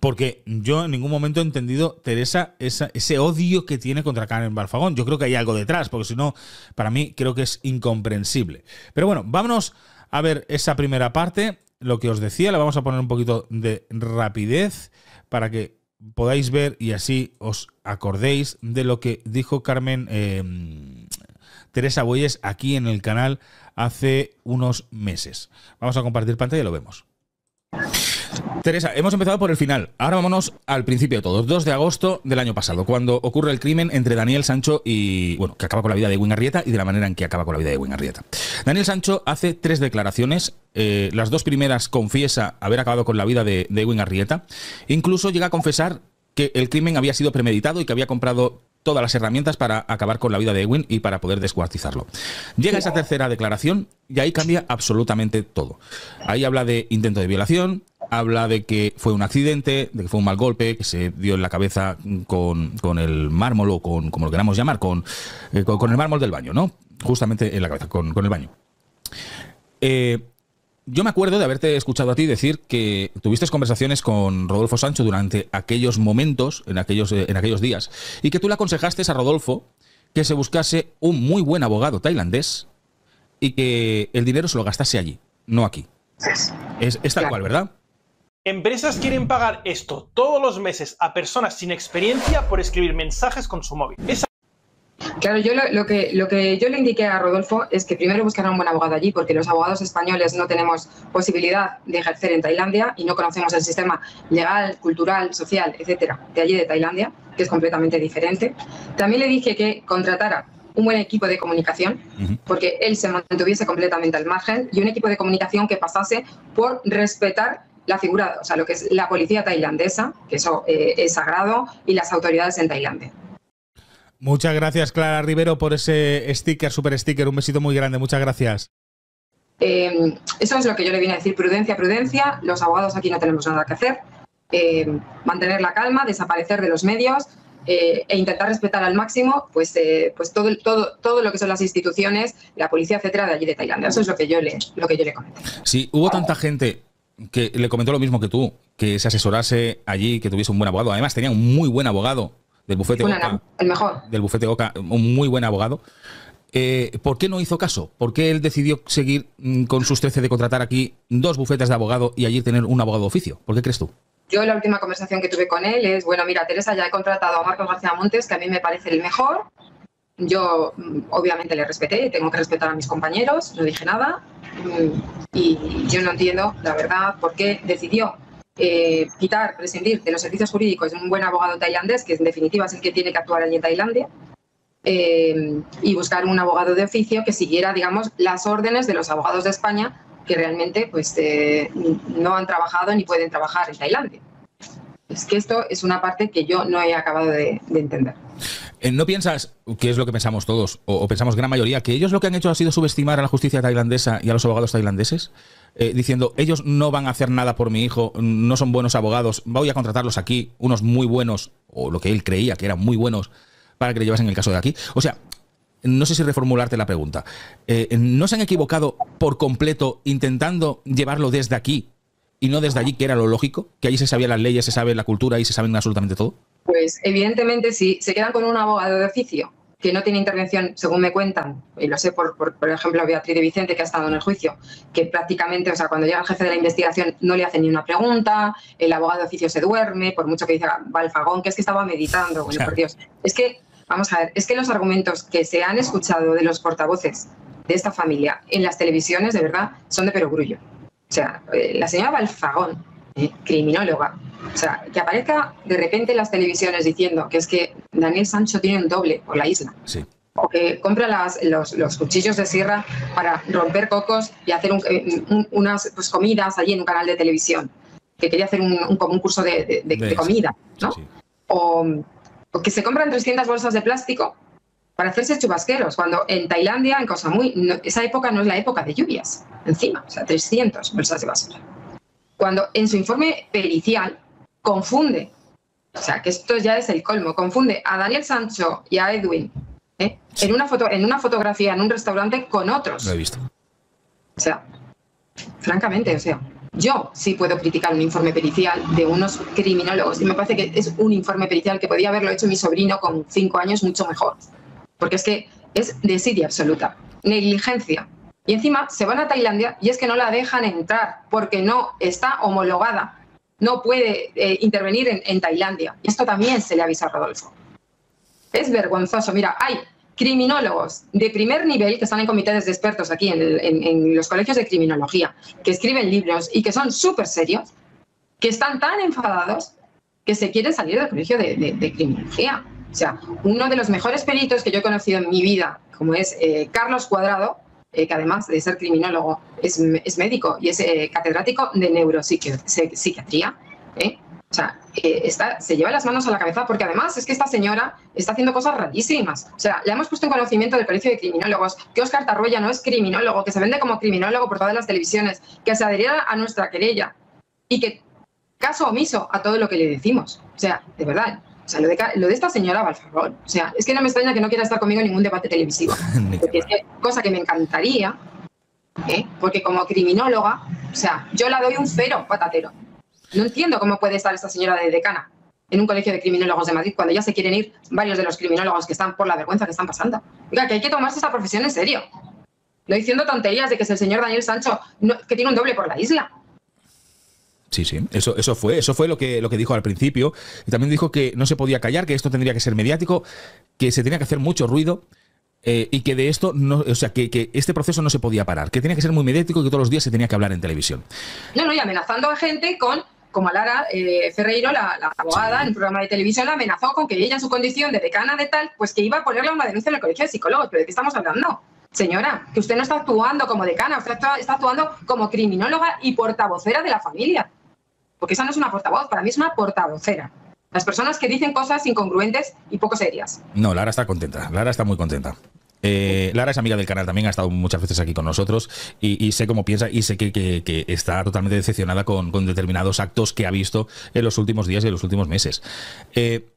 Porque yo en ningún momento he entendido, Teresa, ese odio que tiene contra Carmen Balfagón. Yo creo que hay algo detrás, porque si no, para mí creo que es incomprensible. Pero bueno, vámonos a ver esa primera parte. Lo que os decía, la vamos a poner un poquito de rapidez para que podáis ver y así os acordéis de lo que dijo Carmen, eh, Teresa Boyes aquí en el canal hace unos meses. Vamos a compartir pantalla y lo vemos. Teresa, hemos empezado por el final. Ahora vámonos al principio de todo. 2 de agosto del año pasado, cuando ocurre el crimen entre Daniel Sancho y. Bueno, que acaba con la vida de Win Arrieta y de la manera en que acaba con la vida de Win Arrieta. Daniel Sancho hace tres declaraciones. Eh, las dos primeras confiesa haber acabado con la vida de, de Win Arrieta. Incluso llega a confesar que el crimen había sido premeditado y que había comprado todas las herramientas para acabar con la vida de Ewin y para poder descuartizarlo. Llega esa tercera declaración y ahí cambia absolutamente todo. Ahí habla de intento de violación, habla de que fue un accidente, de que fue un mal golpe, que se dio en la cabeza con, el mármol o con, como lo queramos llamar, con, eh, con, el mármol del baño, ¿no? Justamente en la cabeza, con, el baño. Eh, yo me acuerdo de haberte escuchado a ti decir que tuviste conversaciones con Rodolfo Sancho durante aquellos momentos, en aquellos, eh, en aquellos días, y que tú le aconsejaste a Rodolfo que se buscase un muy buen abogado tailandés y que el dinero se lo gastase allí, no aquí. Es, es tal cual, ¿verdad? Empresas quieren pagar esto todos los meses a personas sin experiencia por escribir mensajes con su móvil. Claro, yo lo, que, yo le indiqué a Rodolfo es que primero buscara un buen abogado allí, porque los abogados españoles no tenemos posibilidad de ejercer en Tailandia y no conocemos el sistema legal, cultural, social, etcétera, de allí de Tailandia, que es completamente diferente. También le dije que contratara un buen equipo de comunicación, porque él se mantuviese completamente al margen, y un equipo de comunicación que pasase por respetar la figura, o sea, lo que es la policía tailandesa, que eso eh, es sagrado, y las autoridades en Tailandia. Muchas gracias, Clara Rivero, por ese sticker, super sticker. Un besito muy grande, muchas gracias. Eh, eso es lo que yo le vine a decir. Prudencia, prudencia. Los abogados aquí no tenemos nada que hacer. Eh, mantener la calma, desaparecer de los medios eh, e intentar respetar al máximo pues, pues todo, todo, lo que son las instituciones, la policía, etcétera, de allí de Tailandia. Eso es lo que yo le, lo que yo le comenté. Sí, hubo tanta gente que le comentó lo mismo que tú, que se asesorase allí, que tuviese un buen abogado. Además, tenía un muy buen abogado del bufete Oca, el mejor. Del bufete un muy buen abogado. Eh, ¿Por qué no hizo caso? ¿Por qué él decidió seguir mm, con sus 13 de contratar aquí dos bufetas de abogado y allí tener un abogado de oficio? ¿Por qué crees tú? Yo la última conversación que tuve con él es, bueno, mira, Teresa, ya he contratado a Marcos García Montes, que a mí me parece el mejor. Yo mm, obviamente le respeté, tengo que respetar a mis compañeros, no dije nada. Mm, y yo no entiendo, la verdad, por qué decidió eh, quitar, prescindir de los servicios jurídicos de un buen abogado tailandés, que en definitiva es el que tiene que actuar allí en Tailandia, eh, y buscar un abogado de oficio que siguiera, digamos, las órdenes de los abogados de España que realmente pues, eh, no han trabajado ni pueden trabajar en Tailandia. Es que esto es una parte que yo no he acabado de, entender. ¿No piensas, que es lo que pensamos todos, o, pensamos gran mayoría, que ellos lo que han hecho ha sido subestimar a la justicia tailandesa y a los abogados tailandeses? Eh, diciendo, ellos no van a hacer nada por mi hijo, no son buenos abogados, voy a contratarlos aquí, unos muy buenos, o lo que él creía que eran muy buenos, para que le llevasen el caso de aquí. O sea, no sé si reformularte la pregunta. Eh, ¿No se han equivocado por completo intentando llevarlo desde aquí y no desde allí, que era lo lógico? Que allí se sabían las leyes, se sabe la cultura y se saben absolutamente todo. Pues evidentemente sí, se quedan con un abogado de oficio que no tiene intervención, según me cuentan, y lo sé por, por, por ejemplo, Beatriz de Vicente, que ha estado en el juicio, que prácticamente, o sea, cuando llega el jefe de la investigación no le hacen ni una pregunta, el abogado de oficio se duerme, por mucho que dice Balfagón, que es que estaba meditando, bueno, por Dios. Es que, vamos a ver, es que los argumentos que se han escuchado de los portavoces de esta familia en las televisiones, de verdad, son de perogrullo. O sea, eh, la señora Balfagón, ¿eh? criminóloga, o sea, que aparezca de repente en las televisiones diciendo que es que Daniel Sancho tiene un doble por la isla. Sí. O que compra los, cuchillos de sierra para romper cocos y hacer unas pues, comidas allí en un canal de televisión. Que quería hacer un, un curso de, comida, ¿no? O, que se compran 300 bolsas de plástico para hacerse chubasqueros, cuando en Tailandia, en cosa muy esa época no es la época de lluvias, encima, o sea, 300 bolsas de basura. Cuando en su informe pericial confunde. O sea, que esto ya es el colmo. Confunde a Daniel Sancho y a Edwin ¿eh? en, una foto, en una fotografía en un restaurante con otros. Lo he visto. O sea, francamente, o sea, yo sí puedo criticar un informe pericial de unos criminólogos. Y me parece que es un informe pericial que podía haberlo hecho mi sobrino con cinco años mucho mejor. Porque es que es de desidia absoluta, negligencia. Y encima se van a Tailandia y es que no la dejan entrar porque no está homologada no puede eh, intervenir en, en, Tailandia. Esto también se le avisa a Rodolfo. Es vergonzoso. Mira, hay criminólogos de primer nivel que están en comités de expertos aquí en, los colegios de criminología, que escriben libros y que son súper serios, que están tan enfadados que se quieren salir del colegio de, criminología. O sea, uno de los mejores peritos que yo he conocido en mi vida, como es eh, Carlos Cuadrado, eh, que además de ser criminólogo es, es médico y es eh, catedrático de neuropsiquiatría. ¿eh? O sea, está, se lleva las manos a la cabeza porque además es que esta señora está haciendo cosas rarísimas. O sea, le hemos puesto en conocimiento del colegio de criminólogos, que Oscar Tarroya no es criminólogo, que se vende como criminólogo por todas las televisiones, que se adheriera a nuestra querella y que caso omiso a todo lo que le decimos. O sea, de verdad, o sea, lo de, esta señora, por O sea, es que no me extraña que no quiera estar conmigo en ningún debate televisivo. [LAUGHS] porque es cosa que me encantaría, ¿eh? porque como criminóloga, o sea, yo la doy un cero patatero. No entiendo cómo puede estar esta señora de decana en un colegio de criminólogos de Madrid cuando ya se quieren ir varios de los criminólogos que están por la vergüenza que están pasando. Oiga, que hay que tomarse esta profesión en serio. No diciendo tonterías de que es el señor Daniel Sancho que tiene un doble por la isla. Sí, sí, eso, eso fue, eso fue lo que, lo que dijo al principio. Y también dijo que no se podía callar, que esto tendría que ser mediático, que se tenía que hacer mucho ruido. Eh, y que de esto, no, o sea, que, este proceso no se podía parar, que tenía que ser muy mediático y que todos los días se tenía que hablar en televisión. No, no, y amenazando a gente con, como a Lara eh, Ferreiro, la, la abogada en el programa de televisión, la amenazó con que ella, en su condición de decana de tal, pues que iba a ponerle una denuncia en el colegio de psicólogos. ¿Pero de qué estamos hablando? Señora, que usted no está actuando como decana, usted está, está actuando como criminóloga y portavocera de la familia porque esa no es una portavoz, para mí es una portavocera. Las personas que dicen cosas incongruentes y poco serias. No, Lara está contenta, Lara está muy contenta. Eh, Lara es amiga del canal también, ha estado muchas veces aquí con nosotros y, sé cómo piensa y sé que, está totalmente decepcionada con, determinados actos que ha visto en los últimos días y en los últimos meses. Eh,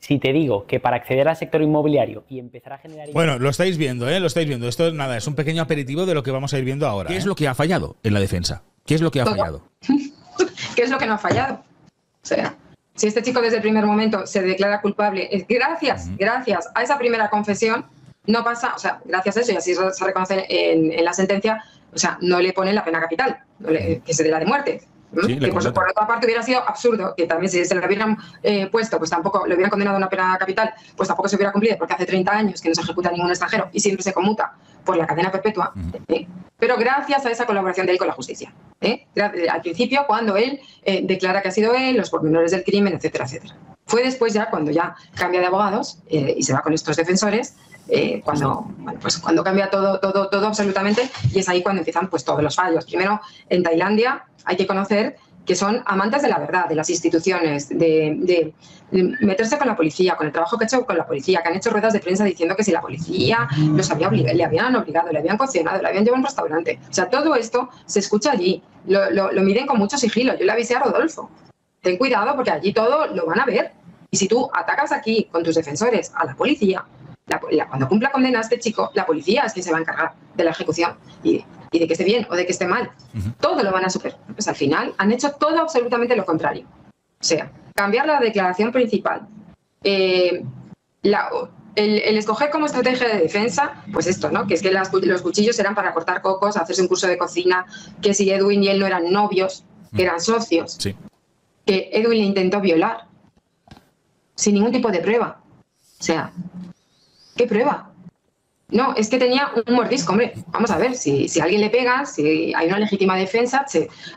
si te digo que para acceder al sector inmobiliario y empezar a generar... Bueno, lo estáis viendo, ¿eh? Lo estáis viendo. Esto es nada, es un pequeño aperitivo de lo que vamos a ir viendo ahora. ¿Qué es ¿eh? lo que ha fallado en la defensa? ¿Qué es lo que ha fallado? [LAUGHS] ¿Qué es lo que no ha fallado? O sea, si este chico desde el primer momento se declara culpable, es gracias, gracias a esa primera confesión, no pasa, o sea, gracias a eso, y así se reconoce en, la sentencia, o sea, no le ponen la pena capital, que se dé la de muerte. ¿Mm? por, otra parte hubiera sido absurdo que también si se le hubieran eh, puesto, pues tampoco le hubieran condenado a una pena capital, pues tampoco se hubiera cumplido, porque hace 30 años que no se ejecuta ningún extranjero y siempre se conmuta por la cadena perpetua. ¿eh? pero gracias a esa colaboración de él con la justicia. ¿eh? Al principio, cuando él declara que ha sido él, los pormenores del crimen, etcétera, etcétera. Fue después ya cuando ya cambia de abogados y se va con estos defensores eh, cuando, pues cuando cambia todo, todo, todo absolutamente y es ahí cuando empiezan pues, todos los fallos. Primero, en Tailandia hay que conocer que son amantes de la verdad, de las instituciones, de, meterse con la policía, con el trabajo que ha hecho con la policía, que han hecho ruedas de prensa diciendo que si la policía los había obligado, le habían obligado, le habían cocinado, le habían llevado a un restaurante. O sea, todo esto se escucha allí, lo, lo, lo miden con mucho sigilo. Yo le avisé a Rodolfo, ten cuidado porque allí todo lo van a ver. Y si tú atacas aquí con tus defensores a la policía, cuando cumpla condena este chico, la policía es quien se va a encargar de la ejecución y, de que esté bien o de que esté mal. Todo lo van a superar. Pues al final han hecho todo absolutamente lo contrario. O sea, cambiar la declaración principal, eh, el, escoger como estrategia de defensa, pues esto, ¿no? Que es que los cuchillos eran para cortar cocos, hacerse un curso de cocina, que si Edwin y él no eran novios, que eran socios, sí. que Edwin le intentó violar, sin ningún tipo de prueba. O sea, ¿Qué prueba? No, es que tenía un mordisco, hombre. Vamos a ver, si, alguien le pega, si hay una legítima defensa,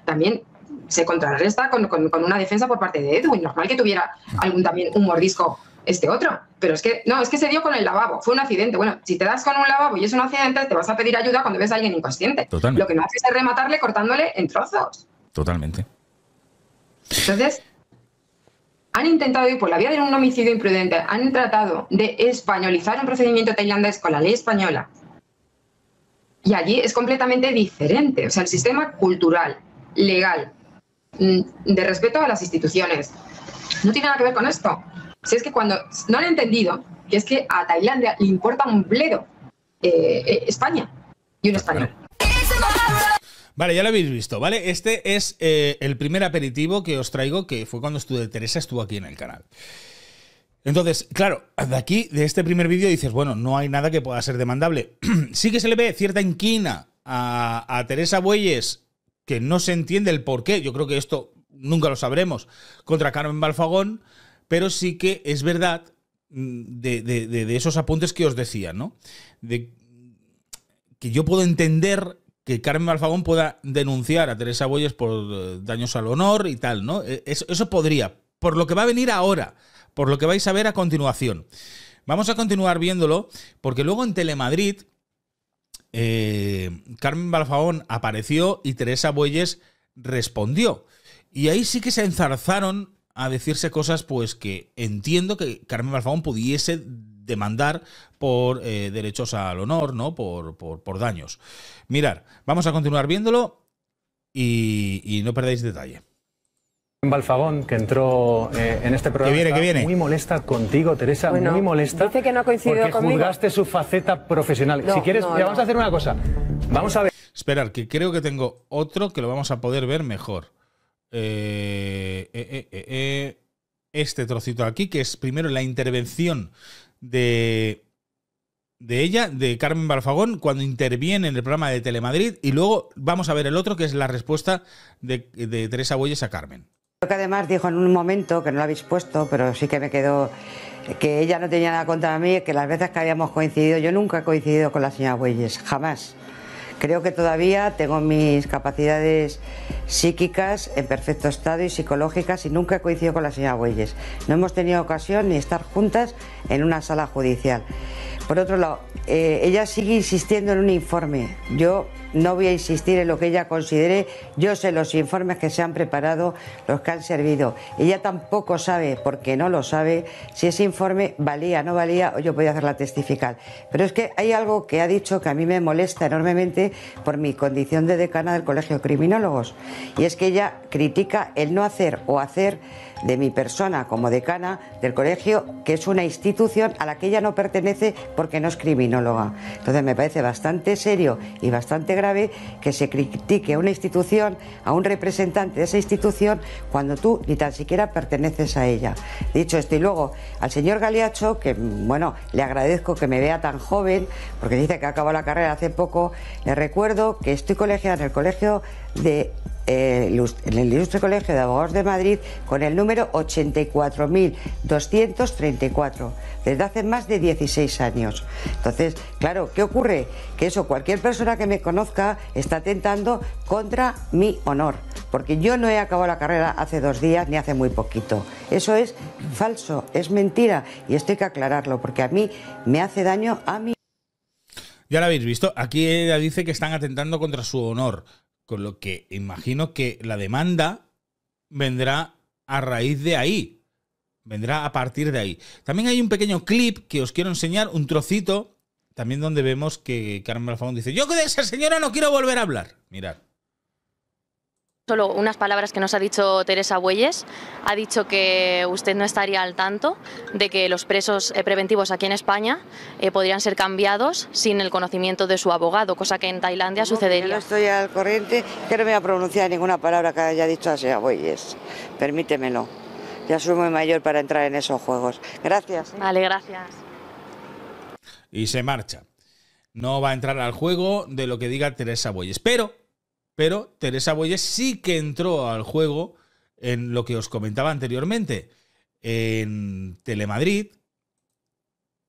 también se contrarresta con, con, una defensa por parte de Edwin. Normal que tuviera algún también un mordisco este otro. Pero es que, no, es que se dio con el lavabo, fue un accidente. Bueno, si te das con un lavabo y es un accidente, te vas a pedir ayuda cuando ves a alguien inconsciente. Totalmente. Lo que no haces es rematarle cortándole en trozos. Totalmente. Entonces, han intentado ir por la vía de un homicidio imprudente, han tratado de españolizar un procedimiento tailandés con la ley española. Y allí es completamente diferente. O sea, el sistema cultural, legal, mm, de respeto a las instituciones, no tiene nada que ver con esto. Si es que cuando no han entendido que es que a Tailandia le importa un bledo eh, eh, España y un español. Vale, ya lo habéis visto, ¿vale? Este es eh, el primer aperitivo que os traigo, que fue cuando estuve Teresa, estuvo aquí en el canal. Entonces, claro, de aquí, de este primer vídeo, dices, bueno, no hay nada que pueda ser demandable. [CLEARS THROAT] sí que se le ve cierta inquina a, Teresa Bueyes, que no se entiende el por qué, yo creo que esto nunca lo sabremos, contra Carmen Balfagón, pero sí que es verdad mm, de, esos apuntes que os decía, ¿no? De, que yo puedo entender que Carmen Balfagón pueda denunciar a Teresa Boyes por eh, daños al honor y tal, ¿no? Eh, eso, podría, por lo que va a venir ahora, por lo que vais a ver a continuación. Vamos a continuar viéndolo, porque luego en Telemadrid, eh, Carmen Balfagón apareció y Teresa Bueyes respondió. Y ahí sí que se enzarzaron a decirse cosas, pues que entiendo que Carmen Balfagón pudiese demandar por eh, derechos al honor, ¿no? Por, por, por, daños. Mirar, vamos a continuar viéndolo y, y no perdáis detalle. Balfagón, que entró eh, en este programa. Que viene, que viene. Muy molesta contigo, Teresa, muy molesta. Dice que no ha coincidido conmigo. juzgaste su faceta profesional. si quieres, vamos a hacer una cosa. Vamos a ver. Esperar, que creo que tengo otro que lo vamos a poder ver mejor. Eh, este trocito aquí, que es primero la intervención de, de ella, de Carmen Barfagón, cuando interviene en el programa de Telemadrid y luego vamos a ver el otro, que es la respuesta de, de Teresa Bueyes a Carmen. Creo que además dijo en un momento, que no la habéis puesto, pero sí que me quedó, que ella no tenía nada contra mí, que las veces que habíamos coincidido, yo nunca he coincidido con la señora Bueyes, jamás. Creo que todavía tengo mis capacidades psíquicas en perfecto estado y psicológicas y nunca he coincido con la señora Güelles. No hemos tenido ocasión ni estar juntas en una sala judicial. Por otro lado, eh, ella sigue insistiendo en un informe. Yo no voy a insistir en lo que ella considere. Yo sé los informes que se han preparado, los que han servido. Ella tampoco sabe, porque no lo sabe, si ese informe valía, o no valía, o yo podía hacerla testificar. Pero es que hay algo que ha dicho que a mí me molesta enormemente por mi condición de decana del Colegio de Criminólogos. Y es que ella critica el no hacer o hacer de mi persona como decana del colegio, que es una institución a la que ella no pertenece porque no es criminóloga. Entonces me parece bastante serio y bastante grave que se critique a una institución, a un representante de esa institución, cuando tú ni tan siquiera perteneces a ella. Dicho esto, y luego al señor Galiacho que bueno, le agradezco que me vea tan joven, porque dice que acabó la carrera hace poco, le recuerdo que estoy colegiada en el colegio de eh, en el Ilustre Colegio de Abogados de Madrid con el número 84.234 desde hace más de 16 años. Entonces, claro, ¿qué ocurre? Que eso, cualquier persona que me conozca está atentando contra mi honor, porque yo no he acabado la carrera hace dos días ni hace muy poquito. Eso es falso, es mentira y esto hay que aclararlo, porque a mí me hace daño a mí Ya lo habéis visto, aquí ella dice que están atentando contra su honor. Con lo que imagino que la demanda vendrá a raíz de ahí. Vendrá a partir de ahí. También hay un pequeño clip que os quiero enseñar, un trocito, también donde vemos que Carmen Alfón dice, yo con esa señora no quiero volver a hablar. Mirad. Solo unas palabras que nos ha dicho Teresa Bueyes. Ha dicho que usted no estaría al tanto de que los presos eh, preventivos aquí en España eh, podrían ser cambiados sin el conocimiento de su abogado, cosa que en Tailandia sucedería. Yo No estoy al corriente, que no me voy a pronunciar ninguna palabra que haya dicho la señora Bueyes. Permítemelo. Ya soy muy mayor para entrar en esos juegos. Gracias. Vale, gracias. Y se marcha. No va a entrar al juego de lo que diga Teresa Bueyes, pero pero Teresa Bueyes sí que entró al juego en lo que os comentaba anteriormente, en Telemadrid,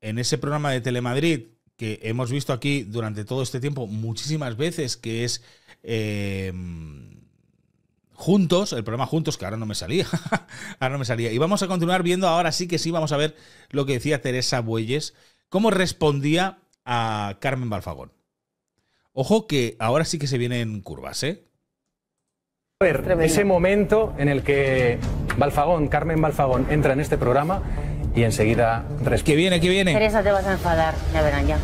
en ese programa de Telemadrid que hemos visto aquí durante todo este tiempo muchísimas veces, que es em, Juntos, el programa Juntos, que ahora no me salía, [LAUGHS] ahora no me salía. Y vamos a continuar viendo, ahora sí que sí, vamos a ver lo que decía Teresa Bueyes, cómo respondía a Carmen Balfagón. Ojo que ahora sí que se vienen curvas, ¿eh? A ver, ese momento en el que Balfagón, Carmen Balfagón, entra en este programa y enseguida responde. Que viene, que viene. Teresa, te vas a enfadar, ya verán ya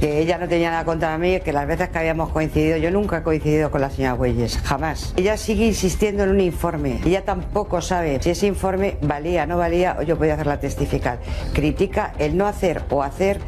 que ella no tenía nada contra mí, que las veces que habíamos coincidido, yo nunca he coincidido con la señora Güelles, jamás. Ella sigue insistiendo en un informe. Ella tampoco sabe si ese informe valía, o no valía, o yo podía hacerla testificar. Critica el no hacer o hacer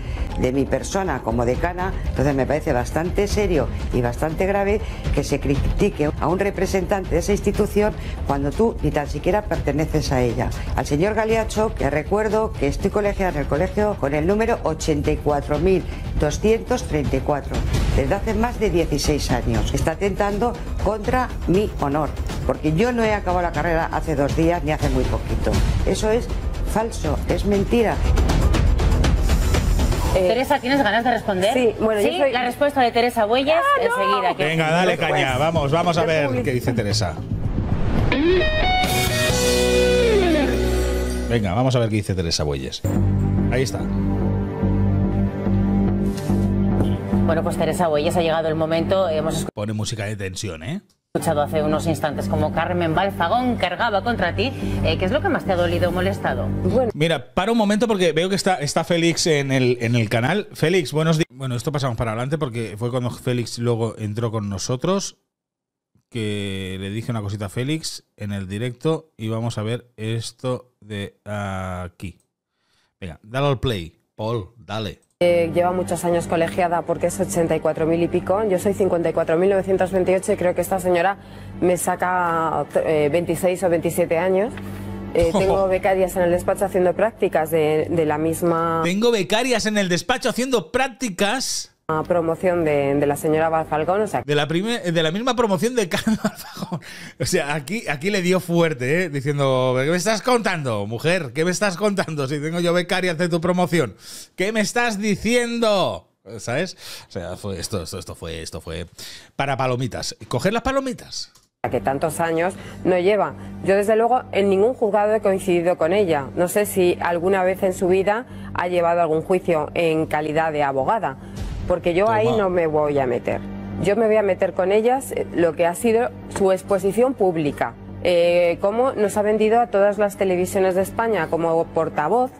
de mi persona como decana, entonces me parece bastante serio y bastante grave que se critique a un representante de esa institución cuando tú ni tan siquiera perteneces a ella. Al señor Galiacho, que recuerdo que estoy colegiada en el colegio con el número 84.200 134 desde hace más de 16 años. Está atentando contra mi honor, porque yo no he acabado la carrera hace dos días ni hace muy poquito. Eso es falso, es mentira. Eh, Teresa, ¿tienes ganas de responder? Sí, bueno, la respuesta de Teresa Huellas ah, enseguida. Venga, dale pues, caña, pues, vamos, vamos a ver qué dice Teresa. Venga, vamos a ver qué dice Teresa Bueyes. Ahí está. Bueno, pues Teresa se ha llegado el momento. Hemos Pone música de tensión, ¿eh? escuchado hace unos instantes como Carmen Balfagón cargaba contra ti. Eh, ¿Qué es lo que más te ha dolido o molestado? Mira, para un momento porque veo que está, está Félix en el, en el canal. Félix, buenos días. Bueno, esto pasamos para adelante porque fue cuando Félix luego entró con nosotros que le dije una cosita a Félix en el directo y vamos a ver esto de aquí. Venga, dale al play. Paul, dale lleva muchos años colegiada porque es 84.000 y pico. Yo soy 54.928 y creo que esta señora me saca 26 eh, o 27 años. Eh, [LAUGHS] tengo becarias en el despacho haciendo prácticas de la misma... Tengo becarias en el despacho haciendo prácticas promoción de, la señora Barfalcón. de, la eh, de la misma promoción de Carmen Barfalcón. [LAUGHS] O sea, aquí, aquí le dio fuerte, eh, diciendo, ¿qué me estás contando, mujer? ¿Qué me estás contando? Si tengo yo becaria, hacer tu promoción. ¿Qué me estás diciendo? ¿Sabes? O sea, fue esto, esto, esto fue, esto fue para palomitas. ¿Coger las palomitas? que tantos años no lleva. Yo desde luego en ningún juzgado he coincidido con ella. No sé si alguna vez en su vida ha llevado algún juicio en calidad de abogada porque yo ahí no me voy a meter. Yo me voy a meter con ellas eh, lo que ha sido su exposición pública, eh, cómo nos ha vendido a todas las televisiones de España como portavoz.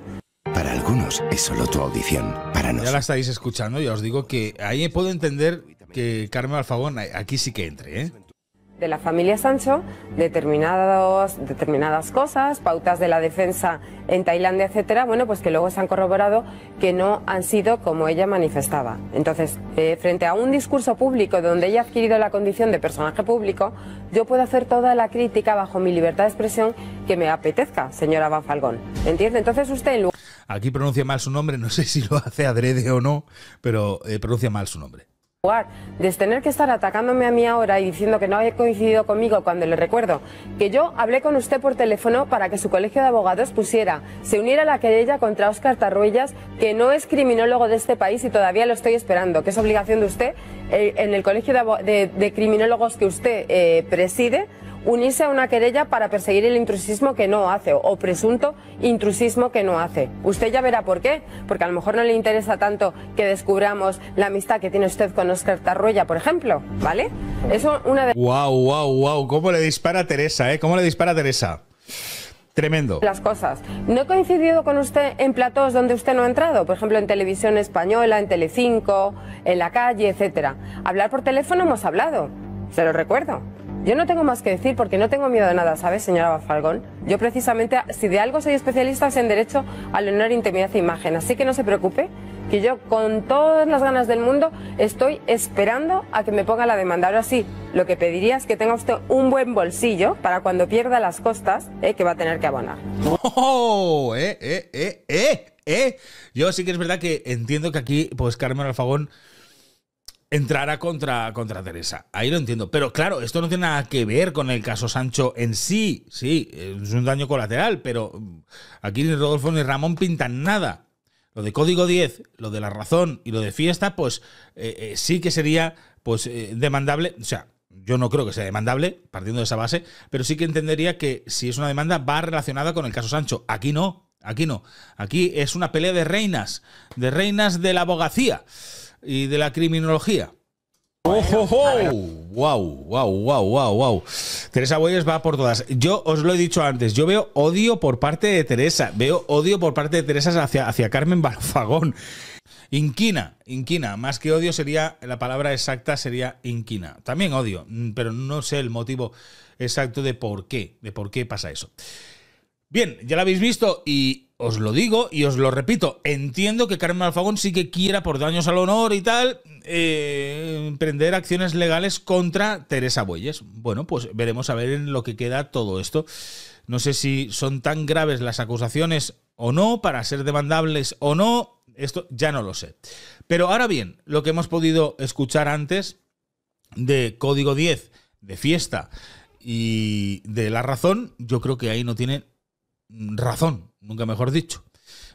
Para algunos es solo tu audición, para nosotros. Ya la estáis escuchando, ya os digo que ahí puedo entender que Carmen Alfabón aquí sí que entre, ¿eh? de la familia Sancho, determinadas cosas, pautas de la defensa en Tailandia, etcétera, bueno, pues que luego se han corroborado que no han sido como ella manifestaba. Entonces, eh, frente a un discurso público donde ella ha adquirido la condición de personaje público, yo puedo hacer toda la crítica bajo mi libertad de expresión que me apetezca, señora falgón ¿Entiende? Entonces usted en Aquí pronuncia mal su nombre, no sé si lo hace adrede o no, pero eh, pronuncia mal su nombre de tener que estar atacándome a mí ahora y diciendo que no había coincidido conmigo cuando le recuerdo que yo hablé con usted por teléfono para que su colegio de abogados pusiera, se uniera a la querella contra Oscar Tarruellas, que no es criminólogo de este país y todavía lo estoy esperando, que es obligación de usted eh, en el colegio de, criminólogos que usted eh, preside unirse a una querella para perseguir el intrusismo que no hace o presunto intrusismo que no hace. Usted ya verá por qué, porque a lo mejor no le interesa tanto que descubramos la amistad que tiene usted con Oscar Tarruella, por ejemplo, ¿vale? Eso una de Wow, wow, wow, cómo le dispara Teresa, ¿eh? ¿Cómo le dispara Teresa? Tremendo. Las cosas. No he coincidido con usted en platós donde usted no ha entrado, por ejemplo en televisión española, en Telecinco, en la calle, etcétera. Hablar por teléfono hemos hablado, se lo recuerdo. Yo no tengo más que decir porque no tengo miedo de nada, ¿sabes, señora Bafalgón? Yo precisamente, si de algo soy especialista es en derecho al honor, intimidad e imagen. Así que no se preocupe, que yo con todas las ganas del mundo estoy esperando a que me ponga la demanda. Ahora sí, lo que pediría es que tenga usted un buen bolsillo para cuando pierda las costas eh, que va a tener que abonar. ¡Oh! Eh, eh, eh, eh! eh. Yo sí que es verdad que entiendo que aquí, pues Carmen Alfagón Entrará contra, contra Teresa. Ahí lo entiendo. Pero claro, esto no tiene nada que ver con el caso Sancho en sí. Sí, es un daño colateral, pero mm, aquí ni Rodolfo ni Ramón pintan nada. Lo de Código 10, lo de la razón y lo de fiesta, pues eh, eh, sí que sería pues eh, demandable. O sea, yo no creo que sea demandable, partiendo de esa base, pero sí que entendería que si es una demanda va relacionada con el caso Sancho. Aquí no, aquí no. Aquí es una pelea de reinas, de reinas de la abogacía y de la criminología. ¡Ojo! ¡Wow! ¡Wow! ¡Wow! ¡Wow! ¡Wow! Teresa Boyes va por todas. Yo os lo he dicho antes, yo veo odio por parte de Teresa. Veo odio por parte de Teresa hacia, hacia Carmen Barfagón. Inquina, inquina. Más que odio sería, la palabra exacta sería inquina. También odio, mm, pero no sé el motivo exacto de por qué, de por qué pasa eso. Bien, ya lo habéis visto y os lo digo y os lo repito, entiendo que Carmen Alfagón sí que quiera por daños al honor y tal eh, emprender acciones legales contra Teresa Bueyes. Bueno, pues veremos a ver en lo que queda todo esto. No sé si son tan graves las acusaciones o no, para ser demandables o no, esto ya no lo sé. Pero ahora bien, lo que hemos podido escuchar antes de Código 10, de Fiesta y de La Razón, yo creo que ahí no tiene razón, nunca mejor dicho,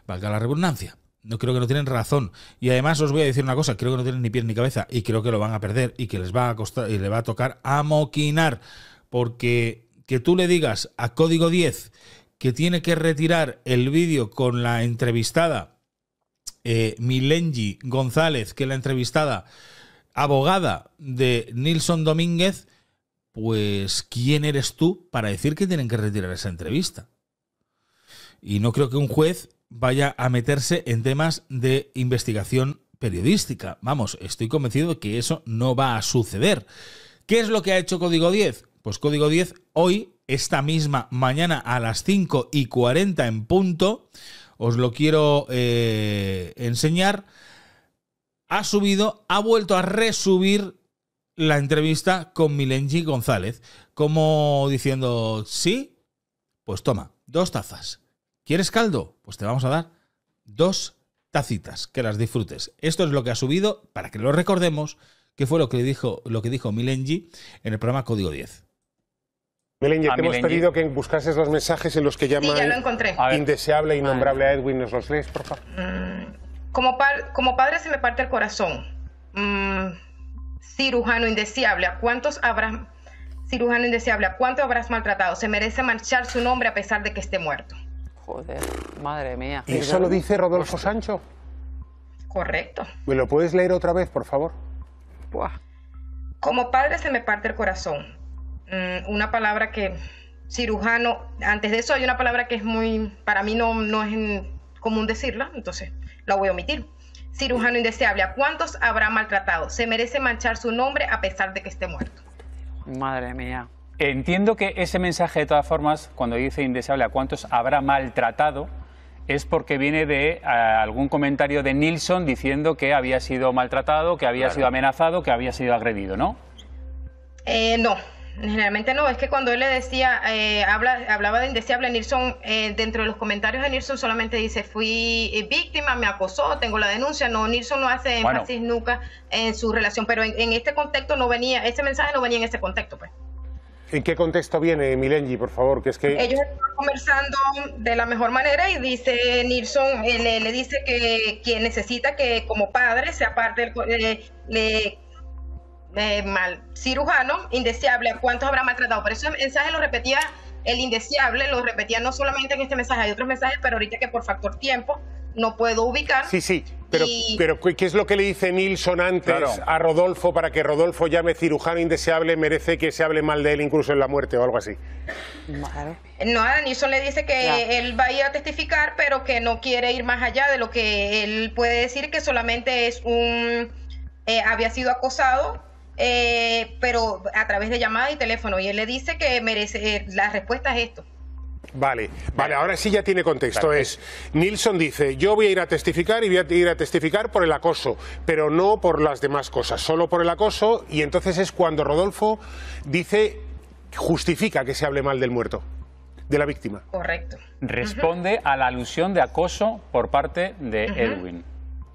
valga la redundancia. No creo que no tienen razón. Y además os voy a decir una cosa, creo que no tienen ni pies ni cabeza y creo que lo van a perder y que les va a costar y le va a tocar amoquinar Porque que tú le digas a Código 10 que tiene que retirar el vídeo con la entrevistada eh, Milenji González, que es la entrevistada abogada de Nilson Domínguez, pues ¿quién eres tú para decir que tienen que retirar esa entrevista? Y no creo que un juez vaya a meterse en temas de investigación periodística. Vamos, estoy convencido de que eso no va a suceder. ¿Qué es lo que ha hecho Código 10? Pues Código 10 hoy, esta misma mañana a las 5 y 40 en punto, os lo quiero eh, enseñar, ha subido, ha vuelto a resubir la entrevista con Milenji González, como diciendo, sí, pues toma, dos tazas. ¿Quieres caldo? Pues te vamos a dar dos tacitas, que las disfrutes. Esto es lo que ha subido, para que lo recordemos, que fue lo que dijo, lo que dijo Milenji en el programa Código 10. Milenji, te ah, hemos pedido que buscases los mensajes en los que llama indeseable e innombrable Edwin. los por favor? Mm, como, padre se me parte el corazón. Mm, cirujano indeseable, ¿a cuántos habrás... Cirujano indeseable, ¿a habrás maltratado? Se merece marchar su nombre a pesar de que esté muerto. Joder, madre mía. ¿Y eso lo dice Rodolfo Sancho? Correcto. ¿Me lo puedes leer otra vez, por favor? Como padre se me parte el corazón. Mm, una palabra que cirujano, antes de eso hay una palabra que es muy, para mí no, no es común decirla, entonces la voy a omitir. Cirujano indeseable, ¿a cuántos habrá maltratado? Se merece manchar su nombre a pesar de que esté muerto. Madre mía. Entiendo que ese mensaje, de todas formas, cuando dice indeseable a cuántos habrá maltratado, es porque viene de eh, algún comentario de Nilsson diciendo que había sido maltratado, que había sido amenazado, que había sido agredido, ¿no? Eh, no, generalmente no. Es que cuando él le decía, eh, habla, hablaba de indeseable, Nilsson, eh, dentro de los comentarios de Nilsson solamente dice, fui víctima, me acosó, tengo la denuncia. No, Nilsson no hace énfasis nunca en su relación, pero en, este contexto no venía, ese mensaje no venía en este contexto, pues. ¿En qué contexto viene Milenji, por favor? Que es que... Ellos están conversando de la mejor manera y dice Nilsson, eh, le, dice que, quien necesita que como padre sea parte del mal, cirujano indeseable. ¿A cuántos habrá maltratado? Por eso el mensaje lo repetía, el indeseable lo repetía no solamente en este mensaje, hay otros mensajes, pero ahorita que por factor tiempo no puedo ubicar. Sí, sí, pero, ¿qué es lo que le dice Nilsson antes a Rodolfo para que Rodolfo llame cirujano indeseable, merece que se hable mal de él incluso en la muerte o algo así? No, No, Nilsson le dice que él va a ir a testificar, pero que no quiere ir más allá de lo que él puede decir, que solamente es un... Eh, había sido acosado, eh, pero a través de llamada y teléfono. Y él le dice que merece, eh, la respuesta es esto. Vale, vale, ahora sí ya tiene contexto. Es Nilsson dice, yo voy a ir a testificar y voy a ir a testificar por el acoso, pero no por las demás cosas, solo por el acoso y entonces es cuando Rodolfo dice justifica que se hable mal del muerto, de la víctima. Correcto. Responde a la alusión de acoso por parte de Edwin.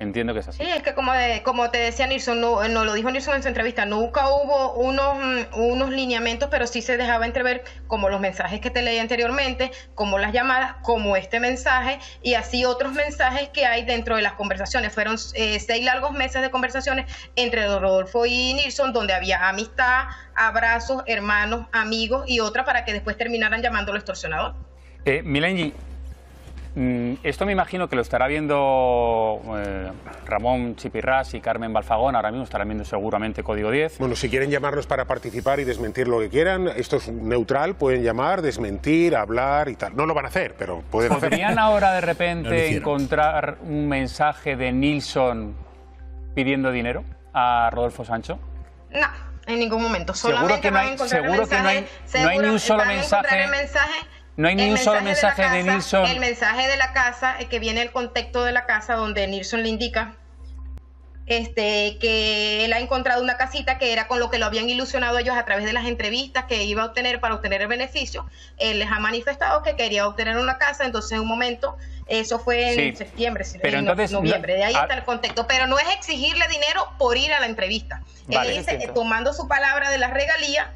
Entiendo que es así. Sí, es que como, como te decía Nilsson, eh, no, lo dijo Nilsson en su entrevista, nunca hubo unos, mm, unos lineamientos, pero sí se dejaba entrever como los mensajes que te leí anteriormente, como las llamadas, como este mensaje y así otros mensajes que hay dentro de las conversaciones. Fueron eh, seis largos meses de conversaciones entre Rodolfo y Nilsson, donde había amistad, abrazos, hermanos, amigos y otra para que después terminaran llamándolo extorsionador. Eh, Milenji, Mm, esto me imagino que lo estará viendo eh, Ramón Chipirras y Carmen Balfagón, ahora mismo estarán viendo seguramente Código 10. Bueno, si quieren llamarnos para participar y desmentir lo que quieran, esto es neutral, pueden llamar, desmentir, hablar y tal. No lo van a hacer, pero pueden ¿Podrían ahora de [LAUGHS] repente encontrar un mensaje de Nilsson pidiendo dinero a Rodolfo Sancho? No, en ningún momento. Solamente seguro que hay, seguro que no hay ni un solo mensaje no hay ni un solo mensaje de, El mensaje de la casa, que viene el contexto de la casa donde Nilsson le indica este, que él ha encontrado una casita que era con lo que lo habían ilusionado ellos a través de las entrevistas que iba a obtener para obtener el beneficio. Él les ha manifestado que quería obtener una casa, entonces en un momento, eso fue en septiembre, pero en noviembre, de ahí está el contexto. Pero no es exigirle dinero por ir a la entrevista. él dice, tomando su palabra de la regalía,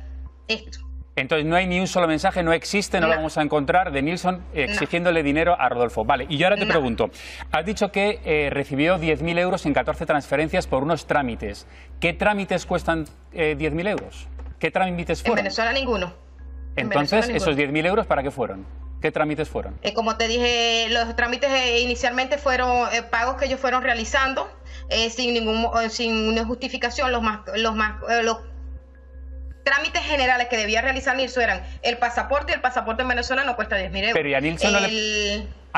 esto. Entonces no hay ni un solo mensaje, no existe, no, lo vamos a encontrar de Nilsson exigiéndole dinero a Rodolfo. Vale, y yo ahora te pregunto, has dicho que eh, recibió 10.000 euros en 14 transferencias por unos trámites. ¿Qué trámites cuestan eh, 10.000 euros? ¿Qué trámites fueron? En Venezuela ninguno. Entonces, ¿esos 10.000 euros para qué fueron? ¿Qué trámites fueron? Eh, como te dije, los trámites eh, inicialmente fueron eh, pagos que ellos fueron realizando sin, ningún, sin ninguna justificación, los más, los los trámites generales que debía realizar Nilson eran el pasaporte y el pasaporte en Venezuela no cuesta 10.000 euros. Pero ¿y a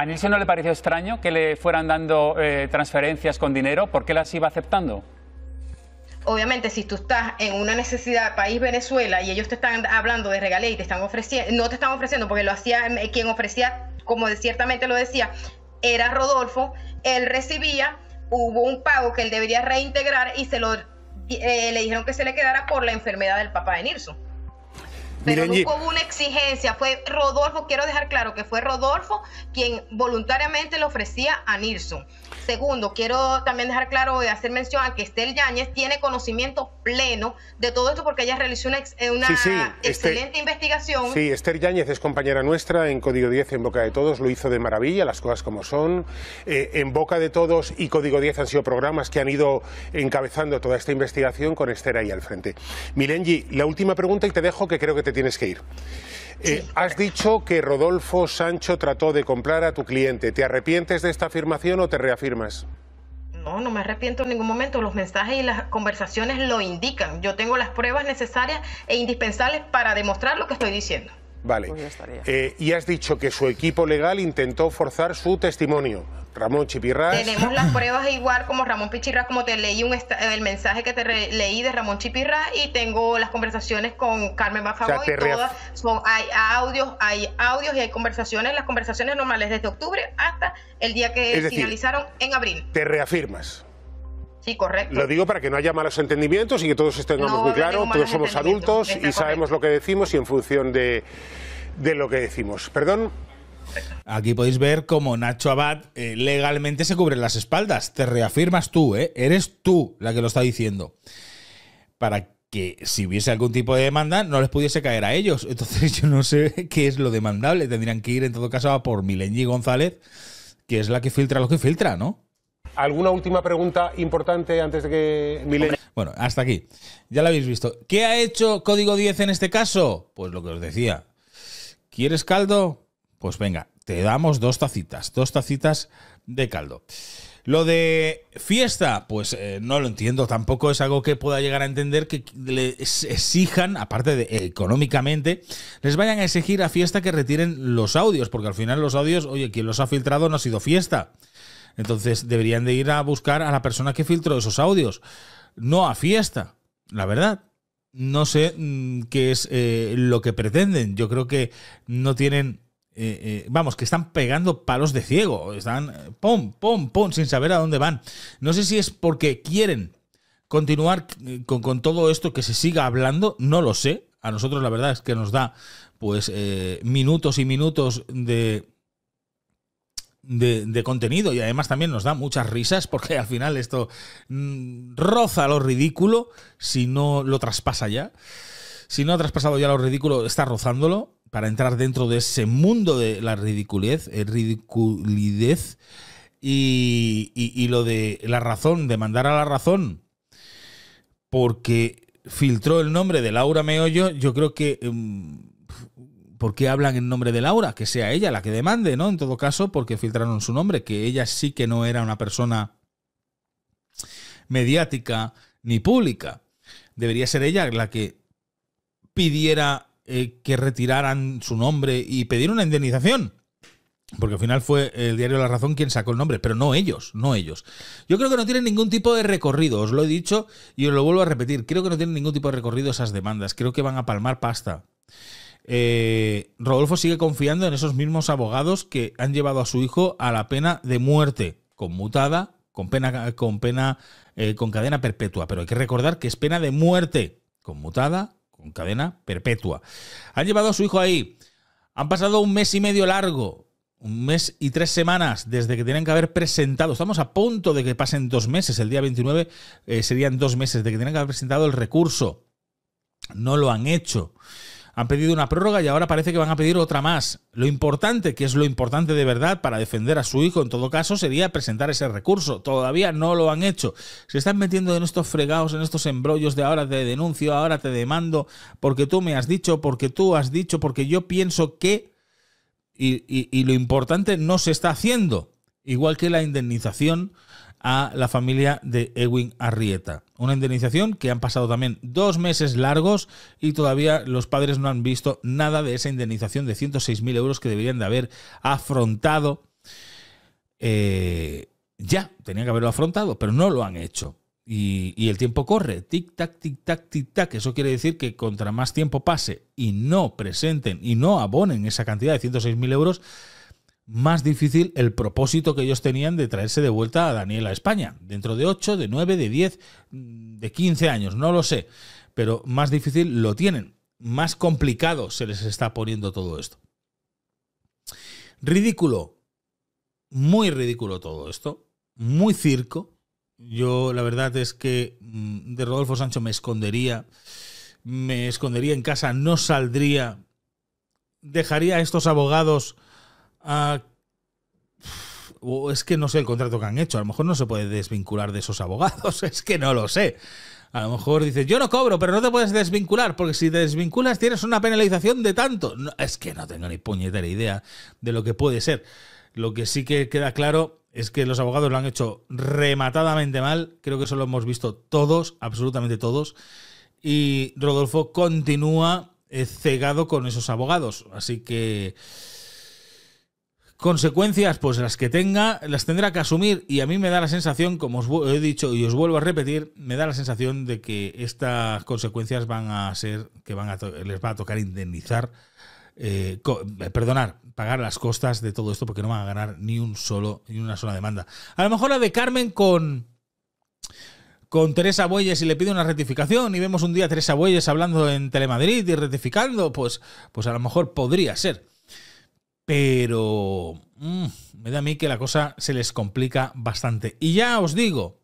Nilso, no le... pareció extraño que le fueran dando eh, transferencias con dinero? ¿Por qué las iba aceptando? obviamente si tú estás en una necesidad país Venezuela y ellos te están hablando de regalé y te están ofreciendo, no te están ofreciendo porque lo hacía eh, quien ofrecía, como ciertamente lo decía, era Rodolfo, él recibía, hubo un pago que él debería reintegrar y se lo eh, le dijeron que se le quedara por la enfermedad del papá de Nilsson. Pero no hubo una exigencia, fue Rodolfo, quiero dejar claro que fue Rodolfo quien voluntariamente le ofrecía a Nilsson. Segundo, quiero también dejar claro y hacer mención a que Esther Yáñez tiene conocimiento pleno de todo esto porque ella realizó una, eh, este excelente investigación. Sí, Esther Yáñez es compañera nuestra en Código 10 en Boca de Todos, lo hizo de maravilla, las cosas como son. Eh, en Boca de Todos y Código 10 han sido programas que han ido encabezando toda esta investigación con Esther ahí al frente. Milenji, la última pregunta y te dejo que creo que te tienes que ir. Eh, has dicho que Rodolfo Sancho trató de comprar a tu cliente. ¿Te arrepientes de esta afirmación o te reafirmas? No, no me arrepiento en ningún momento. Los mensajes y las conversaciones lo indican. Yo tengo las pruebas necesarias e indispensables para demostrar lo que estoy diciendo. Vale. Pues eh, y has dicho que su equipo legal intentó forzar su testimonio. Ramón Chipirras. Tenemos las pruebas igual como Ramón Pichirras, como te leí el mensaje que te leí de Ramón Chipirras y tengo las conversaciones con Carmen Baja y son, hay audios, hay audios y hay conversaciones, las conversaciones normales desde octubre hasta el día que finalizaron en abril. Te reafirmas correcto. Lo digo para que no haya malos entendimientos y que todos estemos muy claros, todos somos adultos y sabemos lo que decimos y en función de, lo que decimos. ¿Perdón? Aquí podéis ver cómo Nacho Abad eh, legalmente se cubre las espaldas. Te reafirmas tú, ¿eh? Eres tú la que lo está diciendo. Para que si hubiese algún tipo de demanda no les pudiese caer a ellos. Entonces [LAUGHS] yo no sé qué es lo demandable. Tendrían que ir en todo caso a por Milenji González, que es la que filtra lo que filtra, ¿no? ¿Alguna última pregunta importante antes de que Milenio...? Bueno, hasta aquí. Ya lo habéis visto. ¿Qué ha hecho Código 10 en este caso? Pues lo que os decía. ¿Quieres caldo? Pues venga, te damos dos tacitas, dos tacitas de caldo. Lo de fiesta, pues eh, no lo entiendo, tampoco es algo que pueda llegar a entender que les exijan, aparte de económicamente, les vayan a exigir a fiesta que retiren los audios, porque al final los audios, oye, quien los ha filtrado no ha sido fiesta. Entonces deberían de ir a buscar a la persona que filtró esos audios, no a fiesta, la verdad. No sé mm, qué es eh, lo que pretenden. Yo creo que no tienen... Eh, eh, vamos, que están pegando palos de ciego, están pom, pom, pom, sin saber a dónde van. No sé si es porque quieren continuar con, todo esto que se siga hablando, no lo sé. A nosotros la verdad es que nos da pues minutos y minutos de de, contenido y además también nos da muchas risas porque al final esto mm, roza lo ridículo si no lo traspasa ya. Si no ha traspasado ya lo ridículo, está rozándolo para entrar dentro de ese mundo de la ridiculez, eh, ridiculidez y, y, lo de la razón, de mandar a la razón, porque filtró el nombre de Laura Meollo, yo creo que... Em, ¿por qué hablan en nombre de Laura? Que sea ella la que demande, ¿no? En todo caso, porque filtraron su nombre, que ella sí que no era una persona mediática ni pública. Debería ser ella la que pidiera eh, que retiraran su nombre y pedir una indemnización. Porque al final fue el diario La Razón quien sacó el nombre, pero no ellos, no ellos. Yo creo que no tienen ningún tipo de recorrido, os lo he dicho y os lo vuelvo a repetir. Creo que no tienen ningún tipo de recorrido esas demandas. Creo que van a palmar pasta. Eh, Rodolfo sigue confiando en esos mismos abogados que han llevado a su hijo a la pena de muerte conmutada, con pena, con, pena eh, con cadena perpetua. Pero hay que recordar que es pena de muerte conmutada, con cadena perpetua. Han llevado a su hijo ahí. Han pasado un mes y medio largo, un mes y tres semanas desde que tienen que haber presentado, estamos a punto de que pasen dos meses, el día 29 eh, serían dos meses de que tienen que haber presentado el recurso. No lo han hecho. Han pedido una prórroga y ahora parece que van a pedir otra más. Lo importante, que es lo importante de verdad para defender a su hijo en todo caso, sería presentar ese recurso. Todavía no lo han hecho. Se están metiendo en estos fregados, en estos embrollos de ahora te denuncio, ahora te demando, porque tú me has dicho, porque tú has dicho, porque yo pienso que... Y, y lo importante no se está haciendo. Igual que la indemnización a la familia de Edwin Arrieta. Una indemnización que han pasado también dos meses largos y todavía los padres no han visto nada de esa indemnización de 106.000 euros que deberían de haber afrontado. Eh, ya, tenían que haberlo afrontado, pero no lo han hecho. Y, y, el tiempo corre, tic tac, tic tac, tic tac. Eso quiere decir que contra más tiempo pase y no presenten y no abonen esa cantidad de 106.000 euros, más difícil el propósito que ellos tenían de traerse de vuelta a Daniel a España. Dentro de 8, de 9, de 10, mm, de 15 años, no lo sé. Pero más difícil lo tienen. Más complicado se les está poniendo todo esto. Ridículo. Muy ridículo todo esto. Muy circo. Yo la verdad es que mm, de Rodolfo Sancho me escondería. Me escondería en casa, no saldría. Dejaría a estos abogados o ah, es que no sé el contrato que han hecho, a lo mejor no se puede desvincular de esos abogados, [LAUGHS] es que no lo sé. A lo mejor dices, yo no cobro, pero no te puedes desvincular, porque si te desvinculas tienes una penalización de tanto. es que no tengo ni puñetera idea de lo que puede ser. Lo que sí que queda claro es que los abogados lo han hecho rematadamente mal, creo que eso lo hemos visto todos, absolutamente todos, y Rodolfo continúa eh, cegado con esos abogados, así que... Consecuencias, pues las que tenga, las tendrá que asumir y a mí me da la sensación, como os he dicho y os vuelvo a repetir, me da la sensación de que estas consecuencias van a ser, que van a les va a tocar indemnizar, eh, eh, perdonar, pagar las costas de todo esto porque no van a ganar ni un solo, ni una sola demanda. A lo mejor la de Carmen con con Teresa Bueyes y le pide una rectificación y vemos un día a Teresa Bueyes hablando en Telemadrid y rectificando, pues, pues a lo mejor podría ser pero mm, me da a mí que la cosa se les complica bastante. Y ya os digo,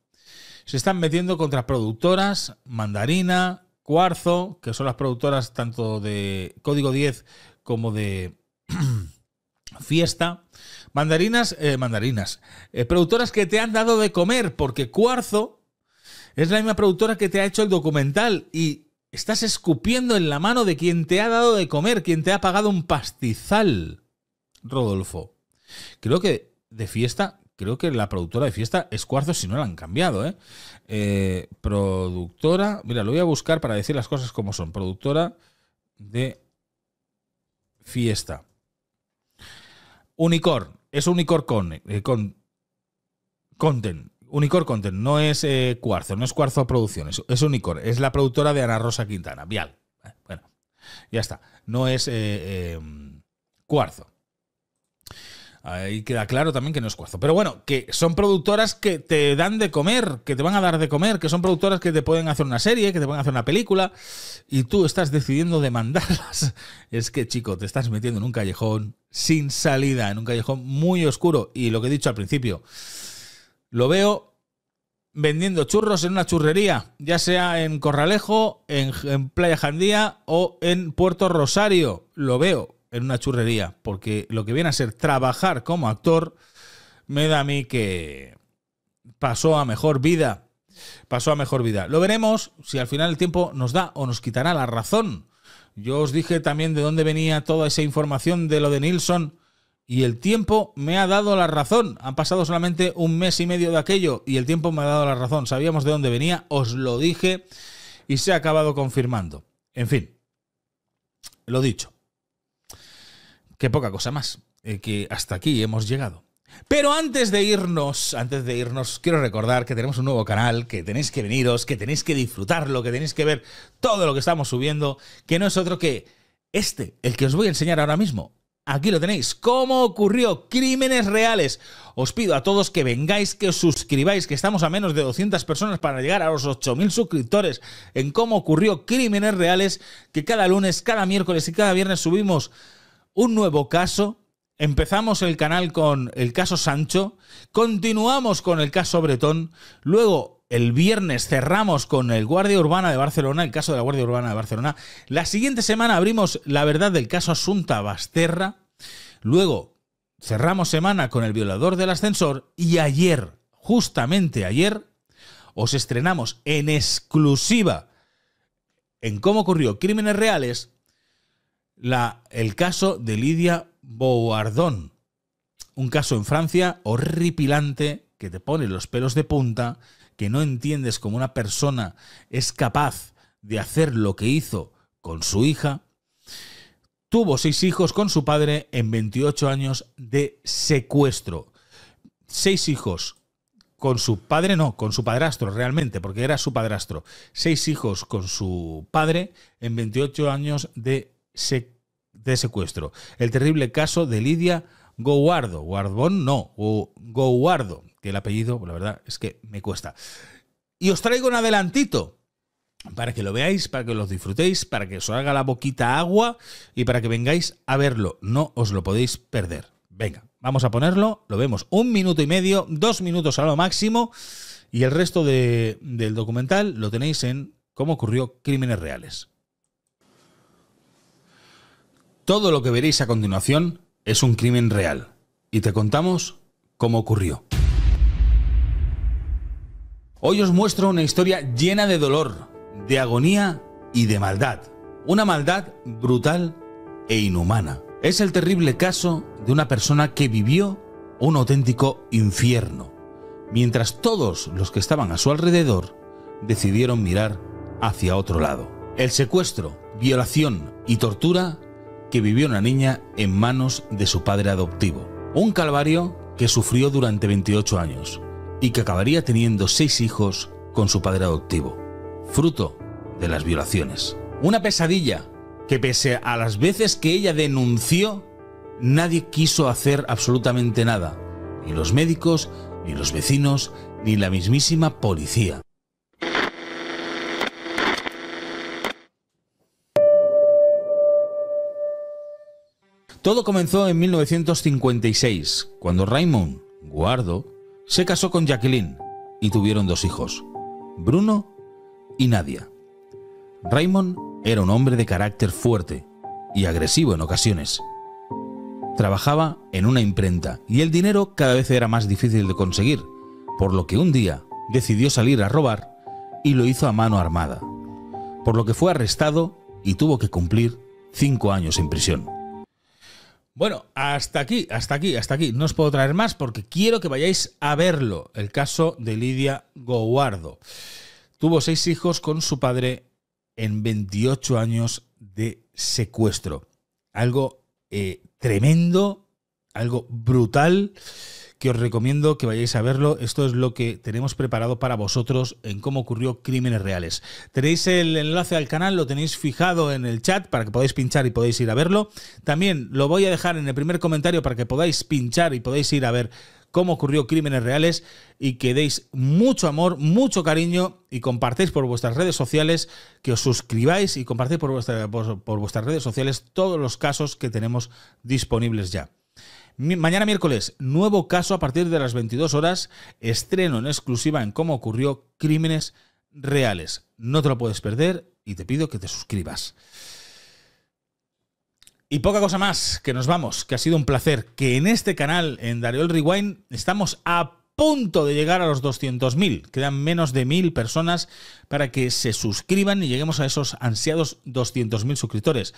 se están metiendo contra productoras, Mandarina, Cuarzo, que son las productoras tanto de Código 10 como de [CLEARS THROAT] Fiesta. Mandarinas, eh, mandarinas, eh, productoras que te han dado de comer, porque Cuarzo es la misma productora que te ha hecho el documental y estás escupiendo en la mano de quien te ha dado de comer, quien te ha pagado un pastizal. Rodolfo. Creo que de fiesta, creo que la productora de fiesta es Cuarzo, si no la han cambiado, ¿eh? Eh, Productora, mira, lo voy a buscar para decir las cosas como son. Productora de fiesta. Unicorn, es Unicorn con, eh, con Content. Unicorn Content, no es Cuarzo, no es Cuarzo Producciones, es Unicorn, es la productora de Ana Rosa Quintana, Vial. Bueno, ya está, no es Cuarzo. Ahí queda claro también que no es cuarzo. Pero bueno, que son productoras que te dan de comer, que te van a dar de comer, que son productoras que te pueden hacer una serie, que te pueden hacer una película, y tú estás decidiendo demandarlas. [LAUGHS] Es que, chico, te estás metiendo en un callejón sin salida, en un callejón muy oscuro. Y lo que he dicho al principio, lo veo vendiendo churros en una churrería, ya sea en Corralejo, en, en Playa Jandía o en Puerto Rosario. Lo veo en una churrería, porque lo que viene a ser trabajar como actor me da a mí que pasó a mejor vida. Pasó a mejor vida. Lo veremos si al final el tiempo nos da o nos quitará la razón. Yo os dije también de dónde venía toda esa información de lo de Nilsson y el tiempo me ha dado la razón. Han pasado solamente un mes y medio de aquello y el tiempo me ha dado la razón. Sabíamos de dónde venía, os lo dije y se ha acabado confirmando. En fin, lo dicho. Qué poca cosa más, eh, que hasta aquí hemos llegado. Pero antes de irnos, antes de irnos, quiero recordar que tenemos un nuevo canal, que tenéis que veniros, que tenéis que disfrutarlo, que tenéis que ver todo lo que estamos subiendo, que no es otro que este, el que os voy a enseñar ahora mismo. Aquí lo tenéis, cómo ocurrió, crímenes reales. Os pido a todos que vengáis, que os suscribáis, que estamos a menos de 200 personas para llegar a los 8.000 suscriptores en cómo ocurrió, crímenes reales, que cada lunes, cada miércoles y cada viernes subimos un nuevo caso. Empezamos el canal con el caso Sancho, continuamos con el caso Bretón, luego el viernes cerramos con el Guardia Urbana de Barcelona, el caso de la Guardia Urbana de Barcelona. La siguiente semana abrimos la verdad del caso Asunta Basterra, luego cerramos semana con el violador del ascensor y ayer, justamente ayer, os estrenamos en exclusiva en cómo ocurrió Crímenes Reales el caso de Lidia Bouardon. Un caso en Francia horripilante que te pone los pelos de punta, que no entiendes cómo una persona es capaz de hacer lo que hizo con su hija. Tuvo seis hijos con su padre en 28 años de secuestro. Seis hijos con su padre, no, con su padrastro realmente, porque era su padrastro. Seis hijos con su padre en 28 años de de secuestro. El terrible caso de Lidia Gowardo. Guardón, no, o Gowardo, que el apellido, la verdad es que me cuesta. Y os traigo un adelantito para que lo veáis, para que lo disfrutéis, para que os haga la boquita agua y para que vengáis a verlo. No os lo podéis perder. Venga, vamos a ponerlo, lo vemos un minuto y medio, dos minutos a lo máximo, y el resto del documental lo tenéis en cómo ocurrió Crímenes Reales. Todo lo que veréis a continuación es un crimen real y te contamos cómo ocurrió. Hoy os muestro una historia llena de dolor, de agonía y de maldad. Una maldad brutal e inhumana. Es el terrible caso de una persona que vivió un auténtico infierno, mientras todos los que estaban a su alrededor decidieron mirar hacia otro lado. El secuestro, violación y tortura que vivió una niña en manos de su padre adoptivo. Un calvario que sufrió durante 28 años y que acabaría teniendo seis hijos con su padre adoptivo, fruto de las violaciones. Una pesadilla que pese a las veces que ella denunció, nadie quiso hacer absolutamente nada, ni los médicos, ni los vecinos, ni la mismísima policía. Todo comenzó en 1956, cuando Raymond Guardo se casó con Jacqueline y tuvieron dos hijos, Bruno y Nadia. Raymond era un hombre de carácter fuerte y agresivo en ocasiones. Trabajaba en una imprenta y el dinero cada vez era más difícil de conseguir, por lo que un día decidió salir a robar y lo hizo a mano armada, por lo que fue arrestado y tuvo que cumplir cinco años en prisión. Bueno, hasta aquí, hasta aquí, hasta aquí. No os puedo traer más porque quiero que vayáis a verlo. El caso de Lidia Gowardo. Tuvo seis hijos con su padre en 28 años de secuestro. Algo eh, tremendo, algo brutal que os recomiendo que vayáis a verlo. Esto es lo que tenemos preparado para vosotros en cómo ocurrió Crímenes Reales. Tenéis el enlace al canal, lo tenéis fijado en el chat para que podáis pinchar y podéis ir a verlo. También lo voy a dejar en el primer comentario para que podáis pinchar y podáis ir a ver cómo ocurrió Crímenes Reales y que deis mucho amor, mucho cariño y compartéis por vuestras redes sociales, que os suscribáis y compartéis por vuestras redes sociales todos los casos que tenemos disponibles ya. Mañana miércoles, nuevo caso a partir de las 22 horas, estreno en exclusiva en cómo ocurrió Crímenes Reales. No te lo puedes perder y te pido que te suscribas. Y poca cosa más, que nos vamos, que ha sido un placer, que en este canal, en El Rewind, estamos a punto de llegar a los 200.000. Quedan menos de 1.000 personas para que se suscriban y lleguemos a esos ansiados 200.000 suscriptores.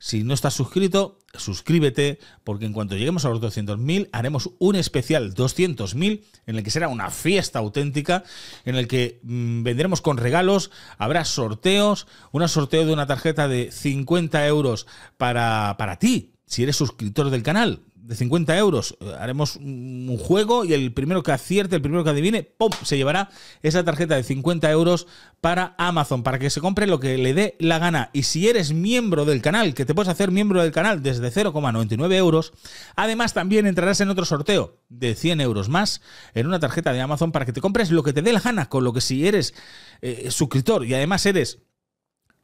Si no estás suscrito, suscríbete, porque en cuanto lleguemos a los 200.000, haremos un especial 200.000 en el que será una fiesta auténtica, en el que mm, vendremos con regalos, habrá sorteos, un sorteo de una tarjeta de 50 euros para, para ti, si eres suscriptor del canal de 50 euros. Eh, haremos un juego y el primero que acierte, el primero que adivine, ¡pum! se llevará esa tarjeta de 50 euros para Amazon, para que se compre lo que le dé la gana. Y si eres miembro del canal, que te puedes hacer miembro del canal desde 0,99 euros, además también entrarás en otro sorteo de 100 euros más en una tarjeta de Amazon para que te compres lo que te dé la gana, con lo que si eres eh, suscriptor y además eres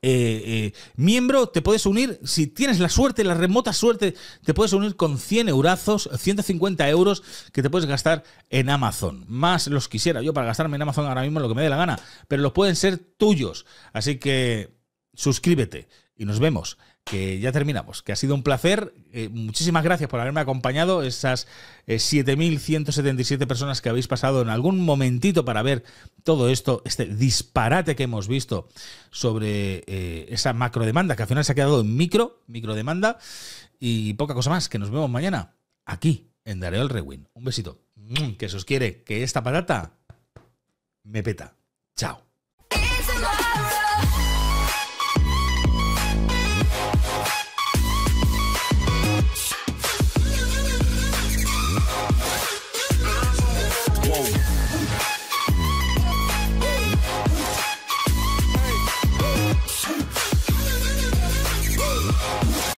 eh, eh, miembro, te puedes unir, si tienes la suerte, la remota suerte, te puedes unir con 100 eurazos, 150 euros que te puedes gastar en Amazon. Más los quisiera yo para gastarme en Amazon ahora mismo lo que me dé la gana, pero los pueden ser tuyos. Así que suscríbete y nos vemos que ya terminamos, que ha sido un placer. Eh, muchísimas gracias por haberme acompañado, esas 7.177 eh, personas que habéis pasado en algún momentito para ver todo esto, este disparate que hemos visto sobre eh, esa macrodemanda, que al final se ha quedado en micro, microdemanda, y poca cosa más, que nos vemos mañana aquí en Dareo el Rewind. Un besito, mm, que se os quiere, que esta patata me peta. Chao.